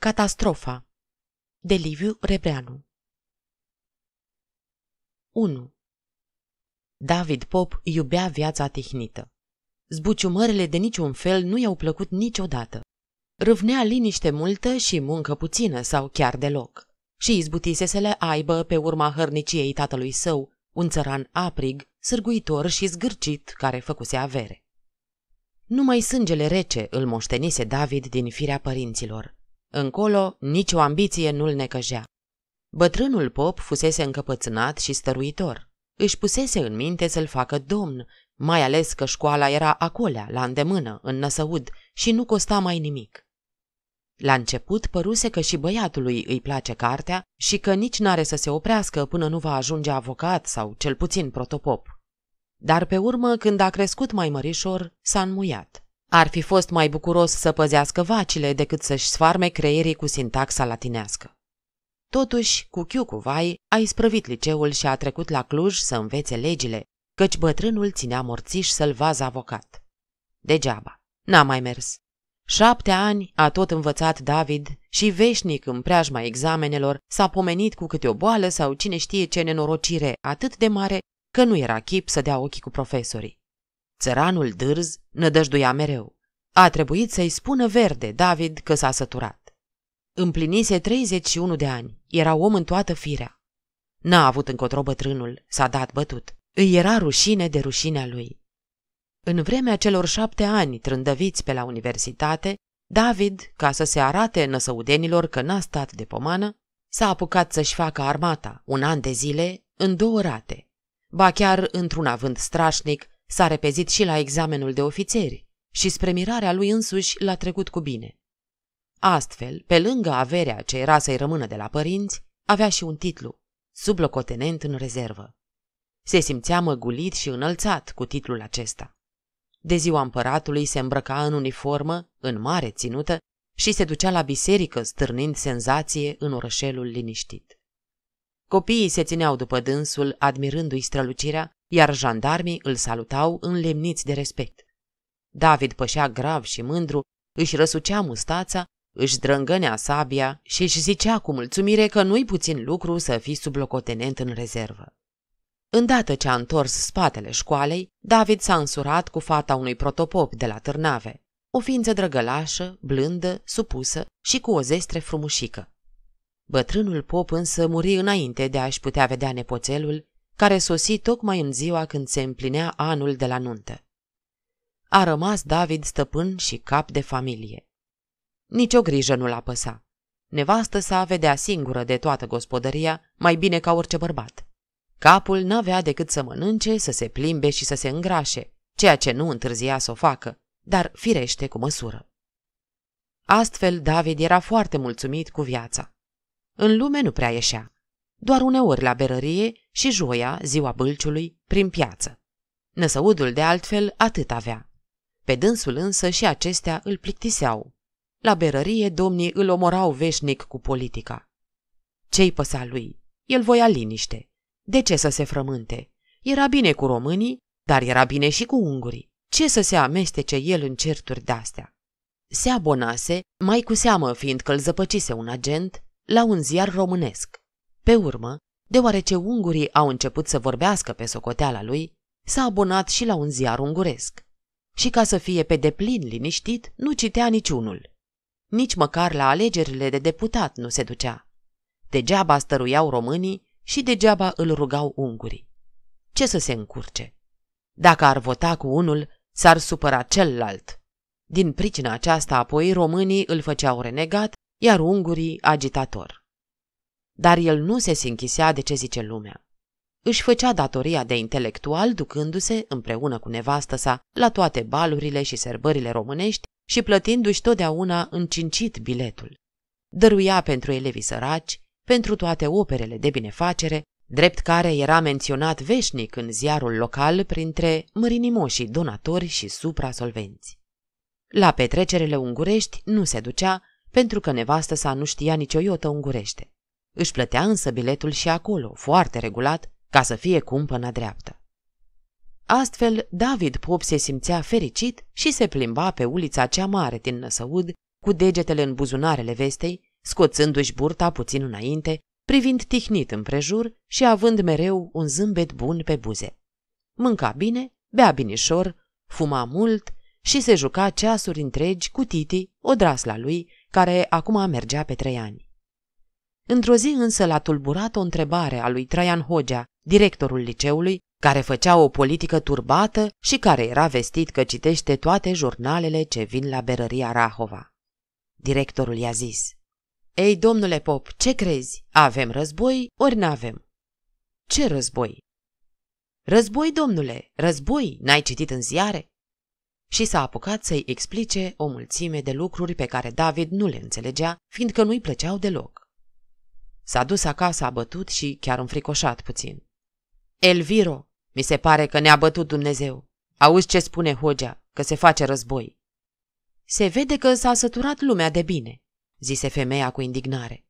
Catastrofa de Liviu Rebreanu 1. David Pop iubea viața tehnită. Zbuciumările de niciun fel nu i-au plăcut niciodată. Râvnea liniște multă și muncă puțină sau chiar deloc. Și izbutise să le aibă pe urma hărniciei tatălui său, un țăran aprig, sârguitor și zgârcit care făcuse avere. Numai sângele rece îl moștenise David din firea părinților – Încolo, nicio ambiție nu-l necăjea. Bătrânul pop fusese încăpățânat și stăruitor. Își pusese în minte să-l facă domn, mai ales că școala era acolo, la îndemână, în năsăud, și nu costa mai nimic. La început păruse că și băiatului îi place cartea și că nici n-are să se oprească până nu va ajunge avocat sau cel puțin protopop. Dar pe urmă, când a crescut mai mărișor, s-a înmuiat. Ar fi fost mai bucuros să păzească vacile decât să-și sfarme creierii cu sintaxa latinească. Totuși, cu chiu cu vai, a isprăvit liceul și a trecut la Cluj să învețe legile, căci bătrânul ținea morțiș să-l vază avocat. Degeaba. N-a mai mers. Șapte ani a tot învățat David și veșnic în preajma examenelor s-a pomenit cu câte o boală sau cine știe ce nenorocire atât de mare că nu era chip să dea ochii cu profesorii. Țăranul dârz nădăjduia mereu. A trebuit să-i spună verde David că s-a săturat. Împlinise 31 de ani, era om în toată firea. N-a avut încotro bătrânul, s-a dat bătut. Îi era rușine de rușinea lui. În vremea celor șapte ani trândăviți pe la universitate, David, ca să se arate năsăudenilor că n-a stat de pomană, s-a apucat să-și facă armata, un an de zile, în două rate, ba chiar într-un avânt strașnic S-a repezit și la examenul de ofițeri și spre mirarea lui însuși l-a trecut cu bine. Astfel, pe lângă averea ce era să-i rămână de la părinți, avea și un titlu, sublocotenent în rezervă. Se simțea măgulit și înălțat cu titlul acesta. De ziua împăratului se îmbrăca în uniformă, în mare ținută, și se ducea la biserică stârnind senzație în orășelul liniștit. Copiii se țineau după dânsul, admirându-i strălucirea, iar jandarmii îl salutau înlemniți de respect. David pășea grav și mândru, își răsucea mustața, își drângănea sabia și își zicea cu mulțumire că nu-i puțin lucru să fii sublocotenent în rezervă. Îndată ce a întors spatele școalei, David s-a însurat cu fata unui protopop de la Târnave, o ființă drăgălașă, blândă, supusă și cu o zestre frumușică. Bătrânul pop însă muri înainte de a-și putea vedea nepoțelul, care sosi tocmai în ziua când se împlinea anul de la nuntă. A rămas David stăpân și cap de familie. Nici o grijă nu l-a păsa. Nevastă sa vedea singură de toată gospodăria, mai bine ca orice bărbat. Capul n-avea decât să mănânce, să se plimbe și să se îngrașe, ceea ce nu întârzia să o facă, dar firește cu măsură. Astfel, David era foarte mulțumit cu viața. În lume nu prea ieșea, doar uneori la berărie și joia, ziua bâlciului, prin piață. Năsăudul, de altfel, atât avea. Pe dânsul însă și acestea îl plictiseau. La berărie domnii îl omorau veșnic cu politica. Ce-i păsa lui? El voia liniște. De ce să se frământe? Era bine cu românii, dar era bine și cu ungurii. Ce să se amestece el în certuri de-astea? Se abonase, mai cu seamă fiind că îl zăpăcise un agent, la un ziar românesc. Pe urmă, deoarece ungurii au început să vorbească pe socoteala lui, s-a abonat și la un ziar unguresc. Și ca să fie pe deplin liniștit, nu citea niciunul. Nici măcar la alegerile de deputat nu se ducea. Degeaba stăruiau românii și degeaba îl rugau ungurii. Ce să se încurce? Dacă ar vota cu unul, s-ar supăra celălalt. Din pricina aceasta, apoi, românii îl făceau renegat iar ungurii agitator. Dar el nu se sinchisea de ce zice lumea. Își făcea datoria de intelectual ducându-se împreună cu nevastă sa la toate balurile și serbările românești și plătindu-și totdeauna încincit biletul. Dăruia pentru elevii săraci, pentru toate operele de binefacere, drept care era menționat veșnic în ziarul local printre mărinimoșii donatori și suprasolvenți. La petrecerile ungurești nu se ducea pentru că nevastă sa nu știa nicio iotă ungurește. Își plătea însă biletul și acolo, foarte regulat, ca să fie cumpăna dreaptă. Astfel, David Pop se simțea fericit și se plimba pe ulița cea mare din Năsăud, cu degetele în buzunarele vestei, scoțându-și burta puțin înainte, privind tihnit împrejur și având mereu un zâmbet bun pe buze. Mânca bine, bea binișor, fuma mult și se juca ceasuri întregi cu Titi, odrasla lui, care acum mergea pe trei ani. Într-o zi însă l-a tulburat o întrebare a lui Traian Hogea, directorul liceului, care făcea o politică turbată și care era vestit că citește toate jurnalele ce vin la berăria Rahova. Directorul i-a zis, Ei, domnule Pop, ce crezi? Avem război ori n-avem? Ce război? Război, domnule, război, n-ai citit în ziare? și s-a apucat să-i explice o mulțime de lucruri pe care David nu le înțelegea, fiindcă nu-i plăceau deloc. S-a dus acasă abătut și chiar înfricoșat puțin. Elviro, mi se pare că ne-a bătut Dumnezeu. Auzi ce spune Hogea, că se face război. Se vede că s-a săturat lumea de bine, zise femeia cu indignare.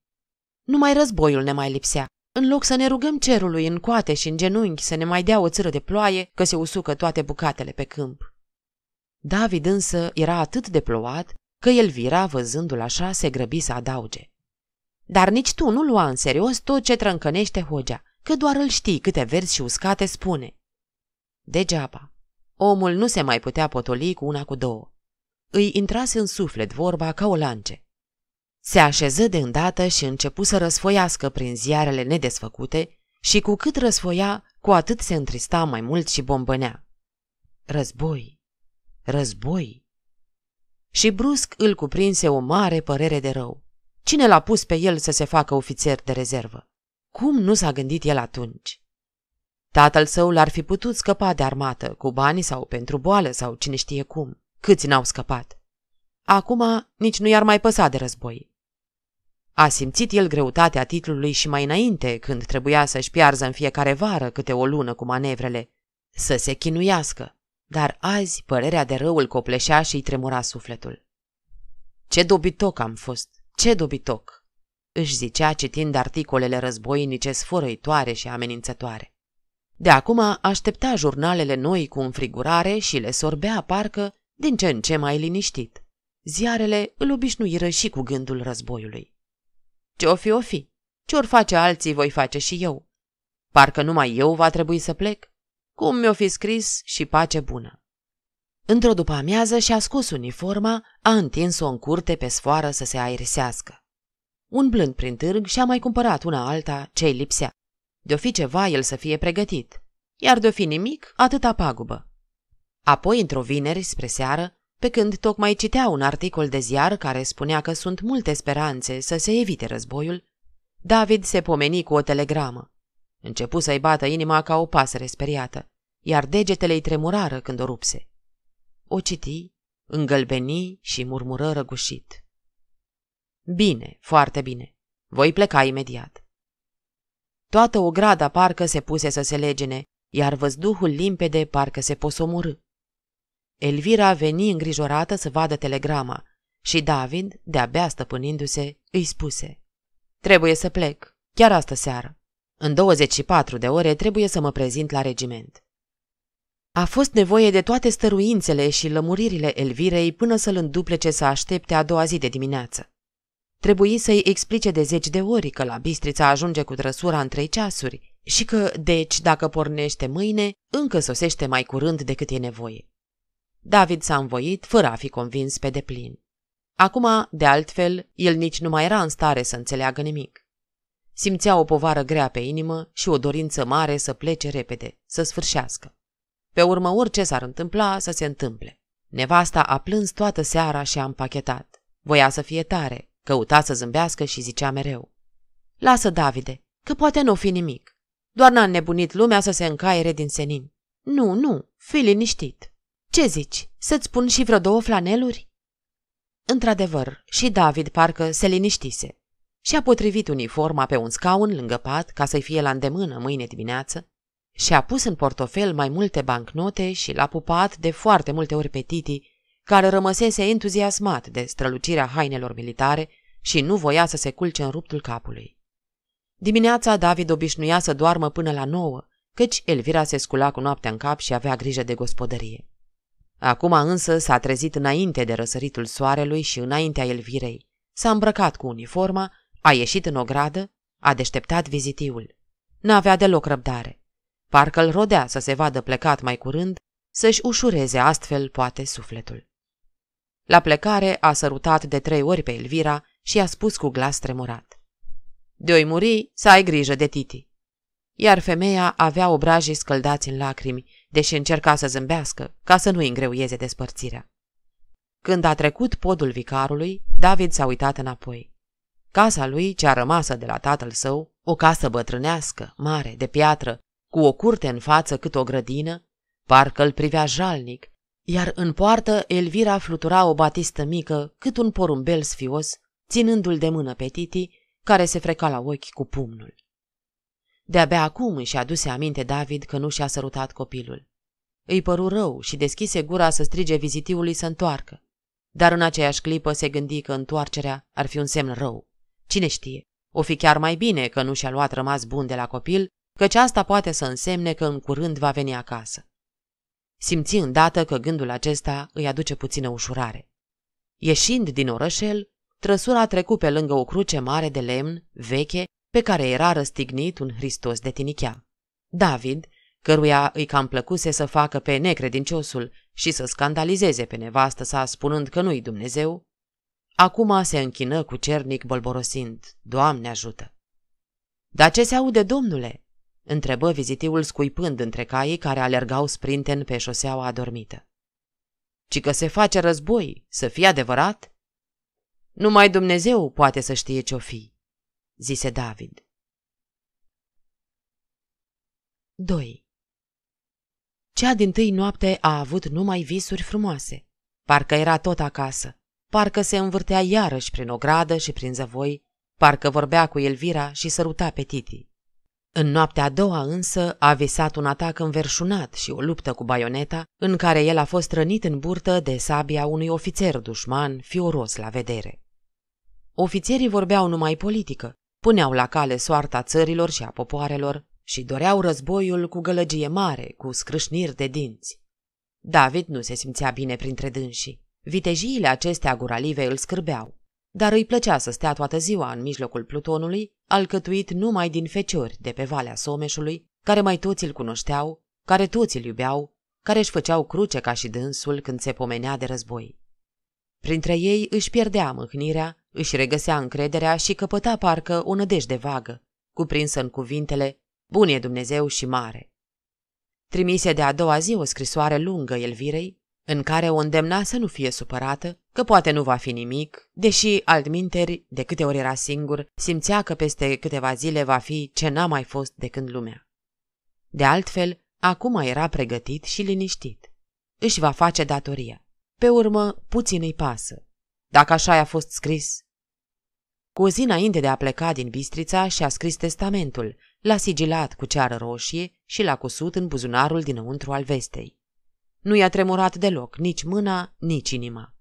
Numai războiul ne mai lipsea. În loc să ne rugăm cerului în coate și în genunchi să ne mai dea o țără de ploaie, că se usucă toate bucatele pe câmp. David însă era atât de plouat că Elvira, văzându-l așa, se grăbi să adauge. Dar nici tu nu lua în serios tot ce trâncănește Hogea, că doar îl știi câte verzi și uscate spune. Degeaba. Omul nu se mai putea potoli cu una cu două. Îi intrase în suflet vorba ca o lance. Se așeză de îndată și începu să răsfoiască prin ziarele nedesfăcute și cu cât răsfoia, cu atât se întrista mai mult și bombănea. Război, Război? Și brusc îl cuprinse o mare părere de rău. Cine l-a pus pe el să se facă ofițer de rezervă? Cum nu s-a gândit el atunci? Tatăl său l-ar fi putut scăpa de armată, cu bani sau pentru boală sau cine știe cum. Câți n-au scăpat? Acum nici nu i-ar mai păsa de război. A simțit el greutatea titlului și mai înainte, când trebuia să-și piarză în fiecare vară câte o lună cu manevrele, să se chinuiască, dar azi părerea de rău îl copleșea și îi tremura sufletul. Ce dobitoc am fost! Ce dobitoc! își zicea citind articolele războinice sfărăitoare și amenințătoare. De acum aștepta jurnalele noi cu înfrigurare și le sorbea parcă din ce în ce mai liniștit. Ziarele îl obișnuiră și cu gândul războiului. Ce-o fi, o fi? Ce-or face alții, voi face și eu. Parcă numai eu va trebui să plec? cum mi-o fi scris și pace bună. Într-o după-amiază și-a scos uniforma, a întins-o în curte pe sfoară să se aerisească. Un blând prin târg și-a mai cumpărat una alta ce-i lipsea. De-o fi ceva el să fie pregătit, iar de-o fi nimic, atâta pagubă. Apoi, într-o vineri, spre seară, pe când tocmai citea un articol de ziar care spunea că sunt multe speranțe să se evite războiul, David se pomeni cu o telegramă. Începu să-i bată inima ca o pasăre speriată, iar degetele îi tremurară când o rupse. O citi, îngălbeni și murmură răgușit. Bine, foarte bine. Voi pleca imediat. Toată ograda parcă se puse să se legene, iar văzduhul limpede parcă se posomorâ. Elvira veni îngrijorată să vadă telegrama și David, de-abia stăpânindu-se, îi spuse Trebuie să plec, chiar astă seară. În 24 de ore trebuie să mă prezint la regiment. A fost nevoie de toate stăruințele și lămuririle Elvirei până să-l înduplece să aștepte a doua zi de dimineață. Trebuie să-i explice de zeci de ori că la Bistrița ajunge cu trăsura în trei ceasuri și că, deci, dacă pornește mâine, încă sosește mai curând decât e nevoie. David s-a învoit fără a fi convins pe deplin. Acum, de altfel, el nici nu mai era în stare să înțeleagă nimic. Simțea o povară grea pe inimă și o dorință mare să plece repede, să sfârșească. Pe urmă, orice s-ar întâmpla, să se întâmple. Nevasta a plâns toată seara și a împachetat. Voia să fie tare, căuta să zâmbească și zicea mereu. Lasă, Davide, că poate nu fi nimic. Doar n-a nebunit lumea să se încaiere din senin. Nu, nu, fii liniștit. Ce zici, să-ți pun și vreo două flaneluri? Într-adevăr, și David parcă se liniștise și-a potrivit uniforma pe un scaun lângă pat ca să-i fie la îndemână mâine dimineață și-a pus în portofel mai multe bancnote și l-a pupat de foarte multe ori pe Titi, care rămăsese entuziasmat de strălucirea hainelor militare și nu voia să se culce în ruptul capului. Dimineața David obișnuia să doarmă până la nouă, căci Elvira se scula cu noaptea în cap și avea grijă de gospodărie. Acum însă s-a trezit înainte de răsăritul soarelui și înaintea Elvirei. S-a îmbrăcat cu uniforma a ieșit în ogradă, a deșteptat vizitiul. N-avea deloc răbdare. Parcă îl rodea să se vadă plecat mai curând, să-și ușureze astfel poate sufletul. La plecare a sărutat de trei ori pe Elvira și a spus cu glas tremurat. De-oi muri, să ai grijă de Titi. Iar femeia avea obrajii scăldați în lacrimi, deși încerca să zâmbească, ca să nu îngreuieze despărțirea. Când a trecut podul vicarului, David s-a uitat înapoi. Casa lui, cea rămasă de la tatăl său, o casă bătrânească, mare, de piatră, cu o curte în față cât o grădină, parcă îl privea jalnic, iar în poartă Elvira flutura o batistă mică, cât un porumbel sfios, ținându-l de mână pe Titi, care se freca la ochi cu pumnul. De-abia acum își aduse aminte David că nu și-a sărutat copilul. Îi păru rău și deschise gura să strige vizitiului să întoarcă, dar în aceeași clipă se gândi că întoarcerea ar fi un semn rău. Cine știe, o fi chiar mai bine că nu și-a luat rămas bun de la copil, căci asta poate să însemne că în curând va veni acasă. Simți îndată că gândul acesta îi aduce puțină ușurare. Ieșind din orășel, trăsura trecu pe lângă o cruce mare de lemn, veche, pe care era răstignit un Hristos de tinichea. David, căruia îi cam plăcuse să facă pe necredinciosul și să scandalizeze pe nevastă sa spunând că nu-i Dumnezeu, Acum se închină cu cernic bolborosind. Doamne ajută! Dar ce se aude, domnule?" întrebă vizitiul scuipând între caii care alergau sprinten pe șoseaua adormită. Ci că se face război, să fie adevărat?" Numai Dumnezeu poate să știe ce-o fi," zise David. 2. Cea din tâi noapte a avut numai visuri frumoase. Parcă era tot acasă. Parcă se învârtea iarăși prin ogradă și prin zăvoi, parcă vorbea cu Elvira și săruta pe Titi. În noaptea a doua însă a visat un atac înverșunat și o luptă cu baioneta, în care el a fost rănit în burtă de sabia unui ofițer dușman fioros la vedere. Ofițerii vorbeau numai politică, puneau la cale soarta țărilor și a popoarelor și doreau războiul cu gălăgie mare, cu scrâșniri de dinți. David nu se simțea bine printre dânsii. Vitejiile acestea guralive îl scârbeau, dar îi plăcea să stea toată ziua în mijlocul plutonului, alcătuit numai din feciori de pe Valea Someșului, care mai toți îl cunoșteau, care toți îl iubeau, care își făceau cruce ca și dânsul când se pomenea de război. Printre ei își pierdea mâhnirea, își regăsea încrederea și căpăta parcă o nădejde vagă, cuprinsă în cuvintele Bun e Dumnezeu și mare. Trimise de a doua zi o scrisoare lungă Elvirei, în care o îndemna să nu fie supărată, că poate nu va fi nimic, deși altminteri, de câte ori era singur, simțea că peste câteva zile va fi ce n-a mai fost de când lumea. De altfel, acum era pregătit și liniștit. Își va face datoria. Pe urmă, puțin îi pasă. Dacă așa i-a fost scris. Cu o zi înainte de a pleca din Bistrița și-a scris testamentul, l-a sigilat cu ceară roșie și l-a cusut în buzunarul dinăuntru al vestei. Nu i-a tremurat deloc nici mâna, nici inima.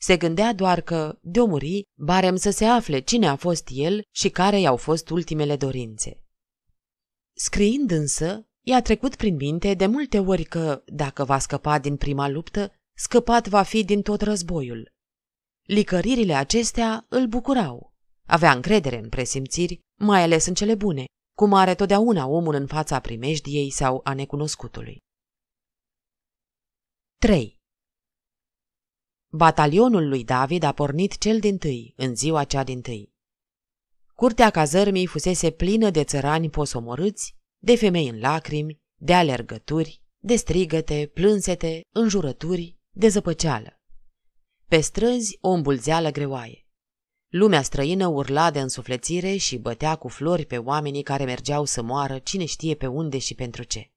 Se gândea doar că, de-o muri, barem să se afle cine a fost el și care i-au fost ultimele dorințe. Scriind însă, i-a trecut prin minte de multe ori că, dacă va scăpa din prima luptă, scăpat va fi din tot războiul. Licăririle acestea îl bucurau. Avea încredere în presimțiri, mai ales în cele bune, cum are totdeauna omul în fața primejdiei sau a necunoscutului. 3. Batalionul lui David a pornit cel din tâi, în ziua cea din tâi. Curtea cazărmii fusese plină de țărani posomorâți, de femei în lacrimi, de alergături, de strigăte, plânsete, înjurături, de zăpăceală. Pe străzi o îmbulzeală greoaie. Lumea străină urla de însuflețire și bătea cu flori pe oamenii care mergeau să moară cine știe pe unde și pentru ce.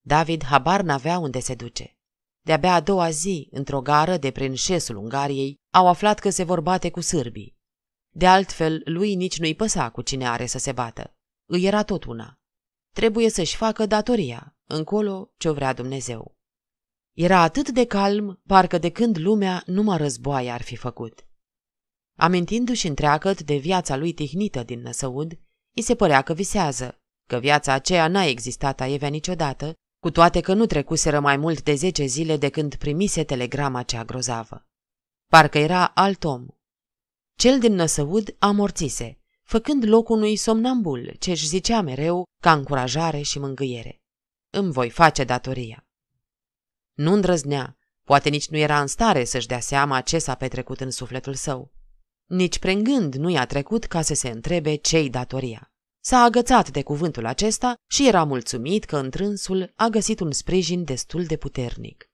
David habar n-avea unde se duce. De-abia a doua zi, într-o gară de prin șesul Ungariei, au aflat că se vor bate cu sârbii. De altfel, lui nici nu-i păsa cu cine are să se bată. Îi era tot una. Trebuie să-și facă datoria, încolo ce-o vrea Dumnezeu. Era atât de calm, parcă de când lumea numai războaie ar fi făcut. Amintindu-și întreagăt de viața lui tihnită din Năsăud, îi se părea că visează, că viața aceea n-a existat a Evea niciodată cu toate că nu trecuseră mai mult de zece zile de când primise telegrama cea grozavă. Parcă era alt om. Cel din năsăud amorțise, făcând loc unui somnambul ce își zicea mereu ca încurajare și mângâiere. Îmi voi face datoria. Nu îndrăznea, poate nici nu era în stare să-și dea seama ce s-a petrecut în sufletul său. Nici prengând gând nu i-a trecut ca să se întrebe ce-i datoria. S-a agățat de cuvântul acesta și era mulțumit că întrânsul a găsit un sprijin destul de puternic.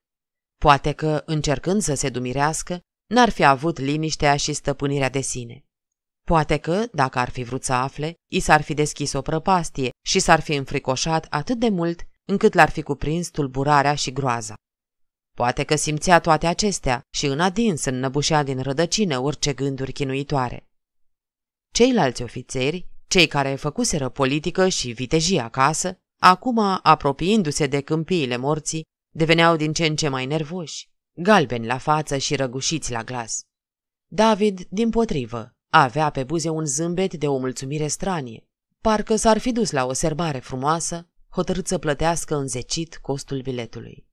Poate că, încercând să se dumirească, n-ar fi avut liniștea și stăpânirea de sine. Poate că, dacă ar fi vrut să afle, i s-ar fi deschis o prăpastie și s-ar fi înfricoșat atât de mult încât l-ar fi cuprins tulburarea și groaza. Poate că simțea toate acestea și în adins înnăbușea din rădăcină orice gânduri chinuitoare. Ceilalți ofițeri cei care făcuseră politică și vitejii acasă, acum, apropiindu-se de câmpiile morții, deveneau din ce în ce mai nervoși, galbeni la față și răgușiți la glas. David, din potrivă, avea pe buze un zâmbet de o mulțumire stranie. Parcă s-ar fi dus la o serbare frumoasă, hotărât să plătească înzecit costul biletului.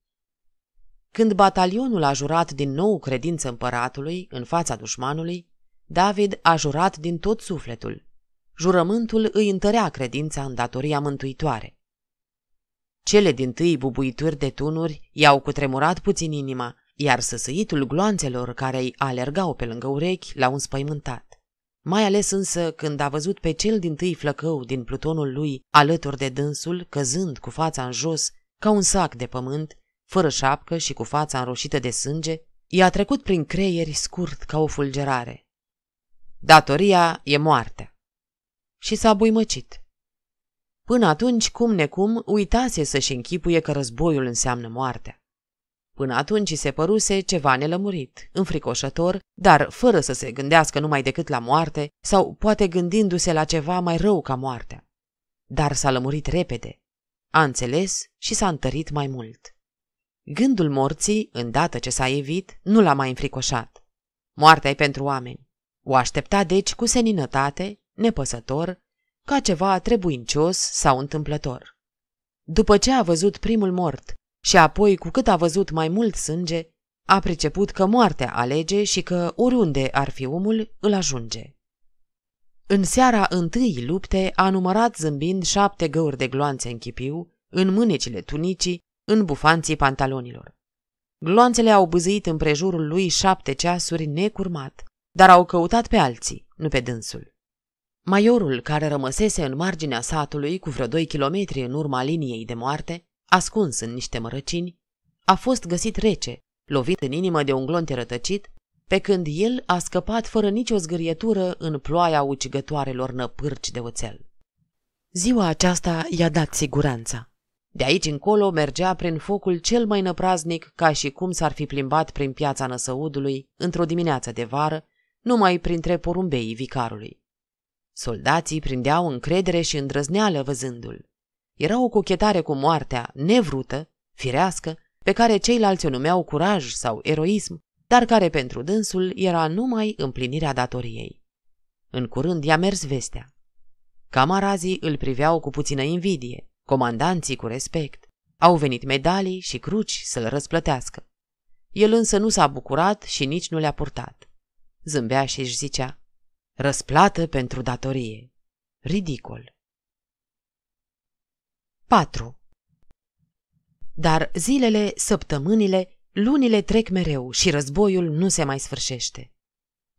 Când batalionul a jurat din nou credință împăratului în fața dușmanului, David a jurat din tot sufletul, jurământul îi întărea credința în datoria mântuitoare. Cele din tâi bubuituri de tunuri i-au cutremurat puțin inima, iar săsăitul gloanțelor care îi alergau pe lângă urechi l-au înspăimântat. Mai ales însă când a văzut pe cel din tâi flăcău din plutonul lui alături de dânsul, căzând cu fața în jos, ca un sac de pământ, fără șapcă și cu fața înroșită de sânge, i-a trecut prin creieri scurt ca o fulgerare. Datoria e moartea și s-a buimăcit. Până atunci, cum necum, uitase să-și închipuie că războiul înseamnă moartea. Până atunci se păruse ceva nelămurit, înfricoșător, dar fără să se gândească numai decât la moarte sau poate gândindu-se la ceva mai rău ca moartea. Dar s-a lămurit repede, a înțeles și s-a întărit mai mult. Gândul morții, îndată ce s-a evit, nu l-a mai înfricoșat. Moartea e pentru oameni. O aștepta deci cu seninătate, nepăsător, ca ceva trebuincios sau întâmplător. După ce a văzut primul mort și apoi cu cât a văzut mai mult sânge, a priceput că moartea alege și că oriunde ar fi omul, îl ajunge. În seara întâi lupte a numărat zâmbind șapte găuri de gloanțe în chipiu, în mânecile tunicii, în bufanții pantalonilor. Gloanțele au în împrejurul lui șapte ceasuri necurmat, dar au căutat pe alții, nu pe dânsul. Maiorul, care rămăsese în marginea satului cu vreo 2 kilometri în urma liniei de moarte, ascuns în niște mărăcini, a fost găsit rece, lovit în inimă de un glonț rătăcit, pe când el a scăpat fără nicio zgârietură în ploaia ucigătoarelor năpârci de oțel. Ziua aceasta i-a dat siguranța. De aici încolo mergea prin focul cel mai năpraznic ca și cum s-ar fi plimbat prin piața Năsăudului într-o dimineață de vară, numai printre porumbeii vicarului. Soldații prindeau încredere și îndrăzneală văzându-l. Era o cochetare cu moartea, nevrută, firească, pe care ceilalți o numeau curaj sau eroism, dar care pentru dânsul era numai împlinirea datoriei. În curând i-a mers vestea. Camarazii îl priveau cu puțină invidie, comandanții cu respect. Au venit medalii și cruci să-l răsplătească. El însă nu s-a bucurat și nici nu le-a purtat. Zâmbea și își zicea, Răsplată pentru datorie. Ridicol. 4. Dar zilele, săptămânile, lunile trec mereu și războiul nu se mai sfârșește.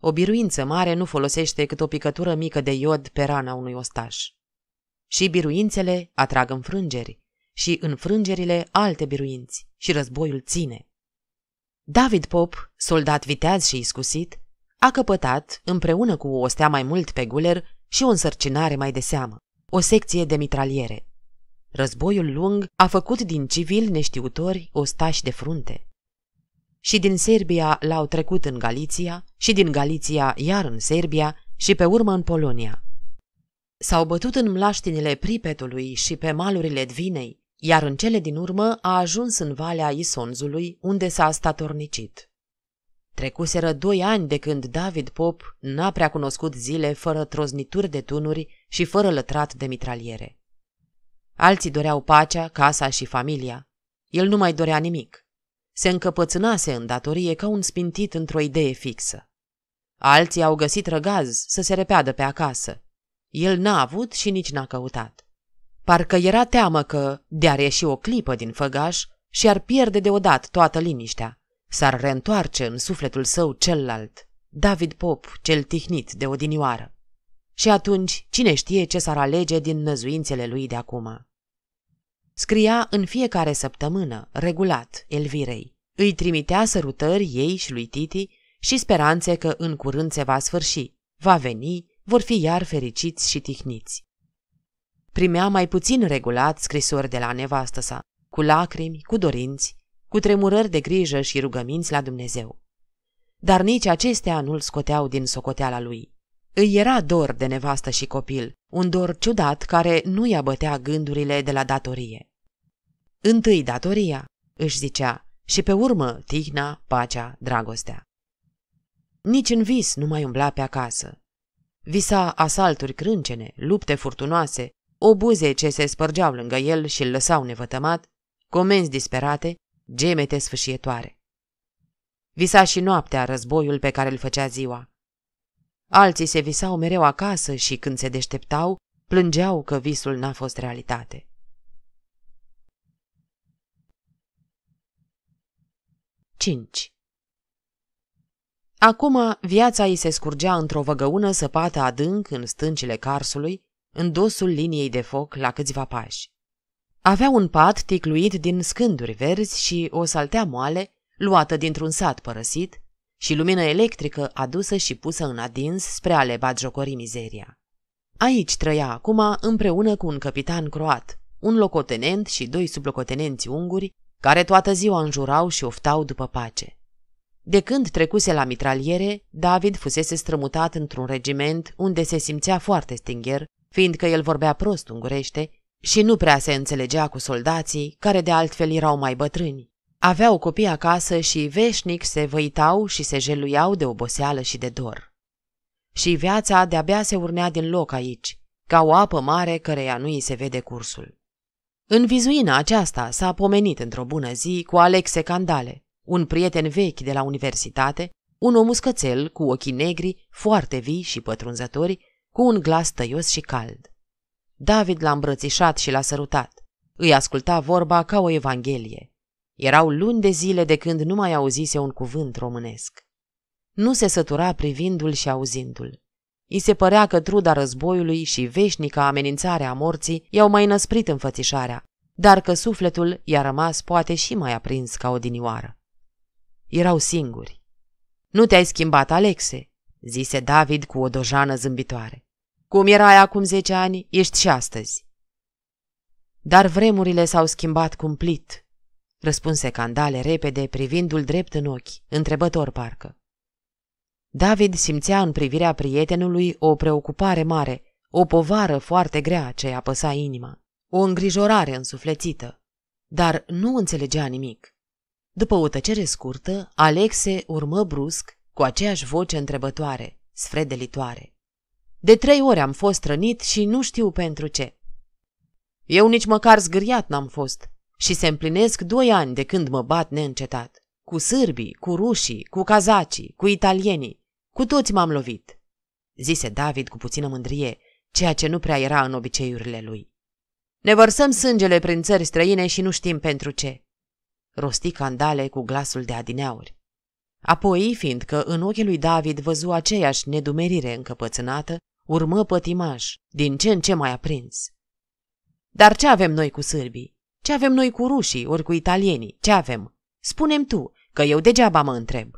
O biruință mare nu folosește cât o picătură mică de iod pe rana unui ostaș. Și biruințele atrag înfrângeri, și înfrângerile alte biruinți, și războiul ține. David Pop, soldat viteaz și iscusit, a căpătat, împreună cu o stea mai mult pe guler și o însărcinare mai de seamă, o secție de mitraliere. Războiul lung a făcut din civili neștiutori ostași de frunte. Și din Serbia l-au trecut în Galiția, și din Galiția iar în Serbia și pe urmă în Polonia. S-au bătut în mlaștinile Pripetului și pe malurile Dvinei, iar în cele din urmă a ajuns în valea Isonzului, unde s-a statornicit. Trecuseră doi ani de când David Pop n-a prea cunoscut zile fără troznituri de tunuri și fără lătrat de mitraliere. Alții doreau pacea, casa și familia. El nu mai dorea nimic. Se încăpățânase în datorie ca un spintit într-o idee fixă. Alții au găsit răgaz să se repeadă pe acasă. El n-a avut și nici n-a căutat. Parcă era teamă că, de-ar ieși o clipă din făgaș, și-ar pierde deodată toată liniștea S-ar reîntoarce în sufletul său celălalt, David Pop, cel tihnit de odinioară. Și atunci, cine știe ce s-ar alege din năzuințele lui de acum? Scria în fiecare săptămână, regulat, Elvirei. Îi trimitea sărutări ei și lui Titi și speranțe că în curând se va sfârși, va veni, vor fi iar fericiți și tihniți. Primea mai puțin regulat scrisori de la nevastă sa, cu lacrimi, cu dorinți, cu tremurări de grijă și rugăminți la Dumnezeu. Dar nici acestea nu-l scoteau din socoteala lui. Îi era dor de nevastă și copil, un dor ciudat care nu-i a bătea gândurile de la datorie. Întâi datoria, își zicea, și pe urmă tihna, pacea, dragostea. Nici în vis nu mai umbla pe acasă. Visa asalturi crâncene, lupte furtunoase, obuze ce se spărgeau lângă el și îl lăsau nevătămat, comenzi disperate, gemete sfâșietoare. Visa și noaptea războiul pe care îl făcea ziua. Alții se visau mereu acasă și când se deșteptau, plângeau că visul n-a fost realitate. Cinci. Acum viața îi se scurgea într-o văgăună săpată adânc în stâncile carsului, în dosul liniei de foc la câțiva pași. Avea un pat ticluit din scânduri verzi și o saltea moale, luată dintr-un sat părăsit, și lumină electrică adusă și pusă în adins spre a le jocori mizeria. Aici trăia acum împreună cu un capitan croat, un locotenent și doi sublocotenenți unguri, care toată ziua înjurau și oftau după pace. De când trecuse la mitraliere, David fusese strămutat într-un regiment unde se simțea foarte stingher, fiindcă el vorbea prost ungurește și nu prea se înțelegea cu soldații, care de altfel erau mai bătrâni. Aveau copii acasă și veșnic se văitau și se jeluiau de oboseală și de dor. Și viața de-abia se urnea din loc aici, ca o apă mare căreia nu îi se vede cursul. În vizuina aceasta s-a pomenit într-o bună zi cu Alexe Candale, un prieten vechi de la universitate, un uscățel cu ochii negri, foarte vii și pătrunzători, cu un glas tăios și cald. David l-a îmbrățișat și l-a sărutat. Îi asculta vorba ca o evanghelie. Erau luni de zile de când nu mai auzise un cuvânt românesc. Nu se sătura privindul și auzindu-l. I se părea că truda războiului și veșnica amenințare a morții i-au mai năsprit înfățișarea, dar că sufletul i-a rămas poate și mai aprins ca odinioară. Erau singuri. Nu te-ai schimbat, Alexe?" zise David cu o dojană zâmbitoare. Cum erai acum zece ani, ești și astăzi. Dar vremurile s-au schimbat cumplit, răspunse Candale repede, privindu-l drept în ochi, întrebător parcă. David simțea în privirea prietenului o preocupare mare, o povară foarte grea ce apăsa inima, o îngrijorare însuflețită, dar nu înțelegea nimic. După o tăcere scurtă, Alexe urmă brusc, cu aceeași voce întrebătoare, sfredelitoare. De trei ori am fost rănit și nu știu pentru ce. Eu nici măcar zgâriat n-am fost și se împlinesc doi ani de când mă bat neîncetat. Cu sârbii, cu rușii, cu cazacii, cu italienii, cu toți m-am lovit, zise David cu puțină mândrie, ceea ce nu prea era în obiceiurile lui. Ne vărsăm sângele prin țări străine și nu știm pentru ce. Rosti candale cu glasul de adineauri. Apoi, fiindcă în ochii lui David văzu aceeași nedumerire încăpățânată, urmă pătimaș, din ce în ce mai aprins. Dar ce avem noi cu sârbii? Ce avem noi cu rușii, ori cu italienii? Ce avem? Spunem tu, că eu degeaba mă întreb.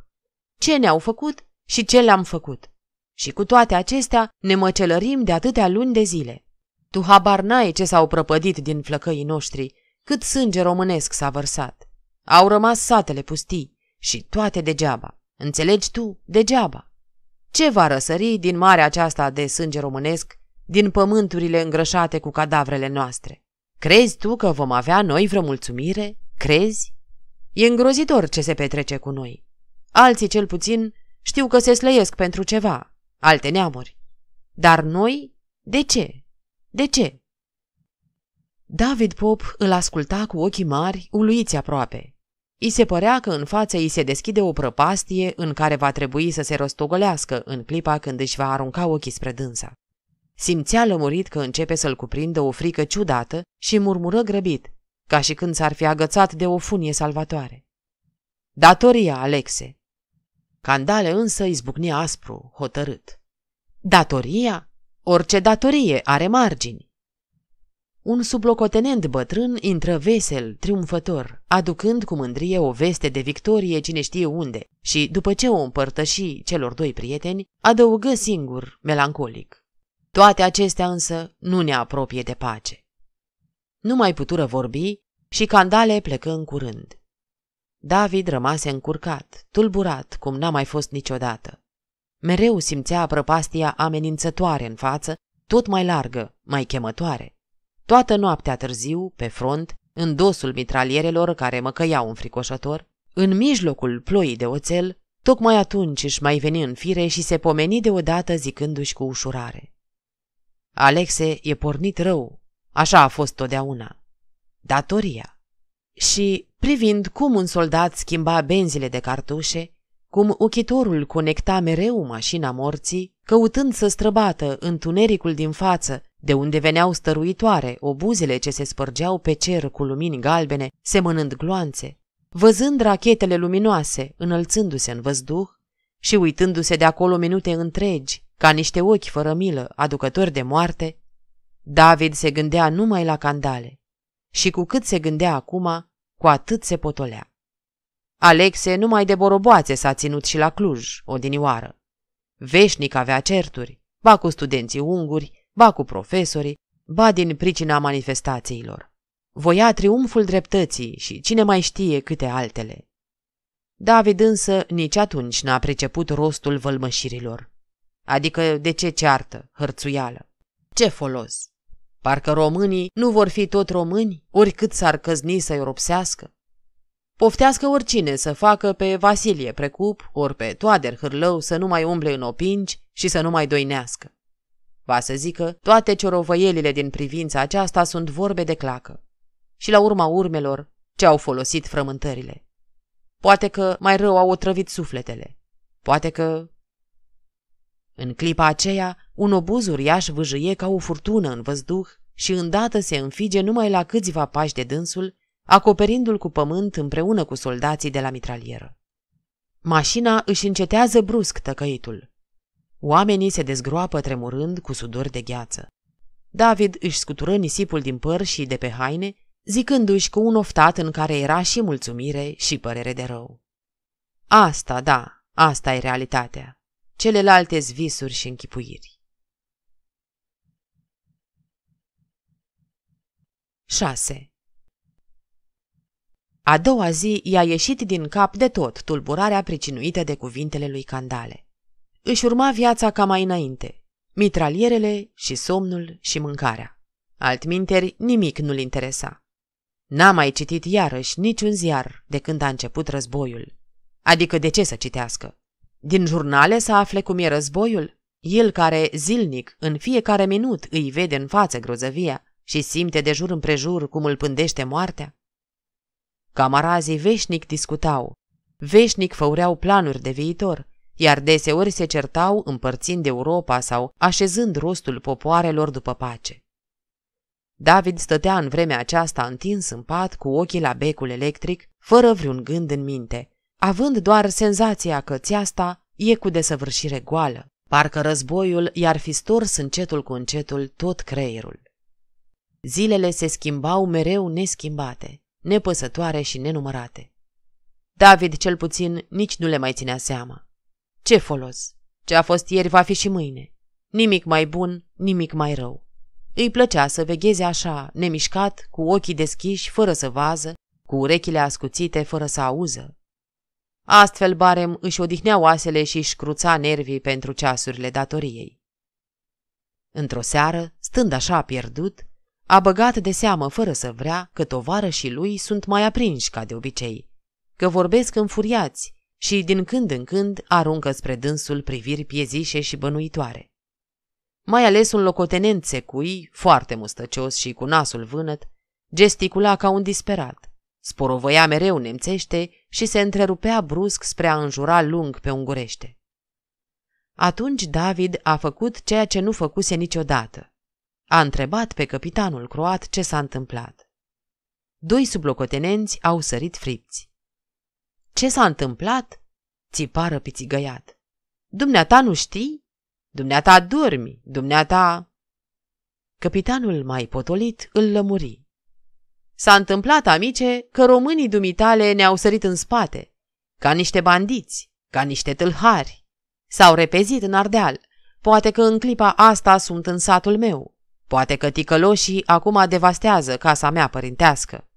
Ce ne-au făcut și ce le-am făcut? Și cu toate acestea ne măcelărim de atâtea luni de zile. Tu habar n-ai ce s-au prăpădit din flăcăii noștri, cât sânge românesc s-a vărsat. Au rămas satele pustii și toate degeaba. Înțelegi tu? Degeaba. Ce va răsări din marea aceasta de sânge românesc, din pământurile îngrășate cu cadavrele noastre? Crezi tu că vom avea noi vreo mulțumire? Crezi? E îngrozitor ce se petrece cu noi. Alții, cel puțin, știu că se slăiesc pentru ceva, alte neamuri. Dar noi, de ce? De ce? David Pop îl asculta cu ochii mari, uluiți aproape. I se părea că în față îi se deschide o prăpastie în care va trebui să se rostogolească în clipa când își va arunca ochii spre dânsa. Simțea lămurit că începe să-l cuprindă o frică ciudată și murmură grăbit, ca și când s-ar fi agățat de o funie salvatoare. Datoria, Alexe! Candale însă izbucnea aspru, hotărât. Datoria? Orice datorie are margini. Un sublocotenent bătrân intră vesel, triumfător, aducând cu mândrie o veste de victorie cine știe unde și, după ce o împărtăși celor doi prieteni, adăugă singur, melancolic. Toate acestea însă nu ne apropie de pace. Nu mai putură vorbi și Candale plecă în curând. David rămase încurcat, tulburat, cum n-a mai fost niciodată. Mereu simțea prăpastia amenințătoare în față, tot mai largă, mai chemătoare. Toată noaptea târziu, pe front, în dosul mitralierelor care mă căiau înfricoșător, în mijlocul ploii de oțel, tocmai atunci își mai veni în fire și se pomeni deodată zicându-și cu ușurare. Alexe e pornit rău, așa a fost totdeauna. Datoria. Și, privind cum un soldat schimba benzile de cartușe, cum ochitorul conecta mereu mașina morții, căutând să străbată întunericul din față, de unde veneau stăruitoare obuzele ce se spărgeau pe cer cu lumini galbene, semănând gloanțe, văzând rachetele luminoase înălțându-se în văzduh și uitându-se de acolo minute întregi, ca niște ochi fără milă, aducători de moarte, David se gândea numai la candale și cu cât se gândea acum, cu atât se potolea. Alexe numai de boroboațe s-a ținut și la Cluj, odinioară. Veșnic avea certuri, ba cu studenții unguri, ba cu profesorii, ba din pricina manifestațiilor. Voia triumful dreptății și cine mai știe câte altele. David însă nici atunci n-a priceput rostul vălmășirilor. Adică de ce ceartă, hărțuială? Ce folos? Parcă românii nu vor fi tot români, oricât s-ar căzni să-i ropsească. Poftească oricine să facă pe Vasilie Precup, ori pe Toader Hârlău să nu mai umble în opinci și să nu mai doinească. Va să zică, toate ciorovăielile din privința aceasta sunt vorbe de clacă. Și la urma urmelor, ce au folosit frământările? Poate că mai rău au otrăvit sufletele. Poate că... În clipa aceea, un obuz uriaș vâjâie ca o furtună în văzduh și îndată se înfige numai la câțiva pași de dânsul, acoperindu-l cu pământ împreună cu soldații de la mitralieră. Mașina își încetează brusc tăcăitul. Oamenii se dezgroapă tremurând cu sudor de gheață. David își scutură nisipul din păr și de pe haine, zicându-și cu un oftat în care era și mulțumire și părere de rău. Asta, da, asta e realitatea. Celelalte visuri și închipuiri. 6. A doua zi i-a ieșit din cap de tot tulburarea pricinuită de cuvintele lui Candale. Își urma viața ca mai înainte, mitralierele și somnul și mâncarea. Altminteri, nimic nu-l interesa. N-a mai citit iarăși niciun ziar de când a început războiul. Adică de ce să citească? Din jurnale să afle cum e războiul? El care, zilnic, în fiecare minut îi vede în față grozăvia și simte de jur împrejur cum îl pândește moartea? Camarazii veșnic discutau, veșnic făureau planuri de viitor, iar deseori se certau împărțind Europa sau așezând rostul popoarelor după pace. David stătea în vremea aceasta întins în pat cu ochii la becul electric, fără vreun gând în minte, având doar senzația că țeasta e cu desăvârșire goală, parcă războiul i-ar fi stors încetul cu încetul tot creierul. Zilele se schimbau mereu neschimbate nepăsătoare și nenumărate. David, cel puțin, nici nu le mai ținea seama. Ce folos? Ce a fost ieri va fi și mâine. Nimic mai bun, nimic mai rău. Îi plăcea să vegheze așa, nemișcat, cu ochii deschiși, fără să vază, cu urechile ascuțite, fără să auză. Astfel Barem își odihnea oasele și își cruța nervii pentru ceasurile datoriei. Într-o seară, stând așa pierdut, a băgat de seamă, fără să vrea, că tovarășii lui sunt mai aprinși ca de obicei, că vorbesc înfuriați și din când în când aruncă spre dânsul priviri piezișe și bănuitoare. Mai ales un locotenent secui, foarte mustăcios și cu nasul vânăt, gesticula ca un disperat, sporovăia mereu nemțește și se întrerupea brusc spre a înjura lung pe ungurește. Atunci David a făcut ceea ce nu făcuse niciodată a întrebat pe capitanul croat ce s-a întâmplat. Doi sublocotenenți au sărit fripți. Ce s-a întâmplat? Țipară pițigăiat. Dumneata nu știi? Dumneata dormi, dumneata... Capitanul mai potolit îl lămuri. S-a întâmplat, amice, că românii dumitale ne-au sărit în spate, ca niște bandiți, ca niște tâlhari. S-au repezit în Ardeal. Poate că în clipa asta sunt în satul meu. Poate că ticăloșii acum devastează casa mea părintească.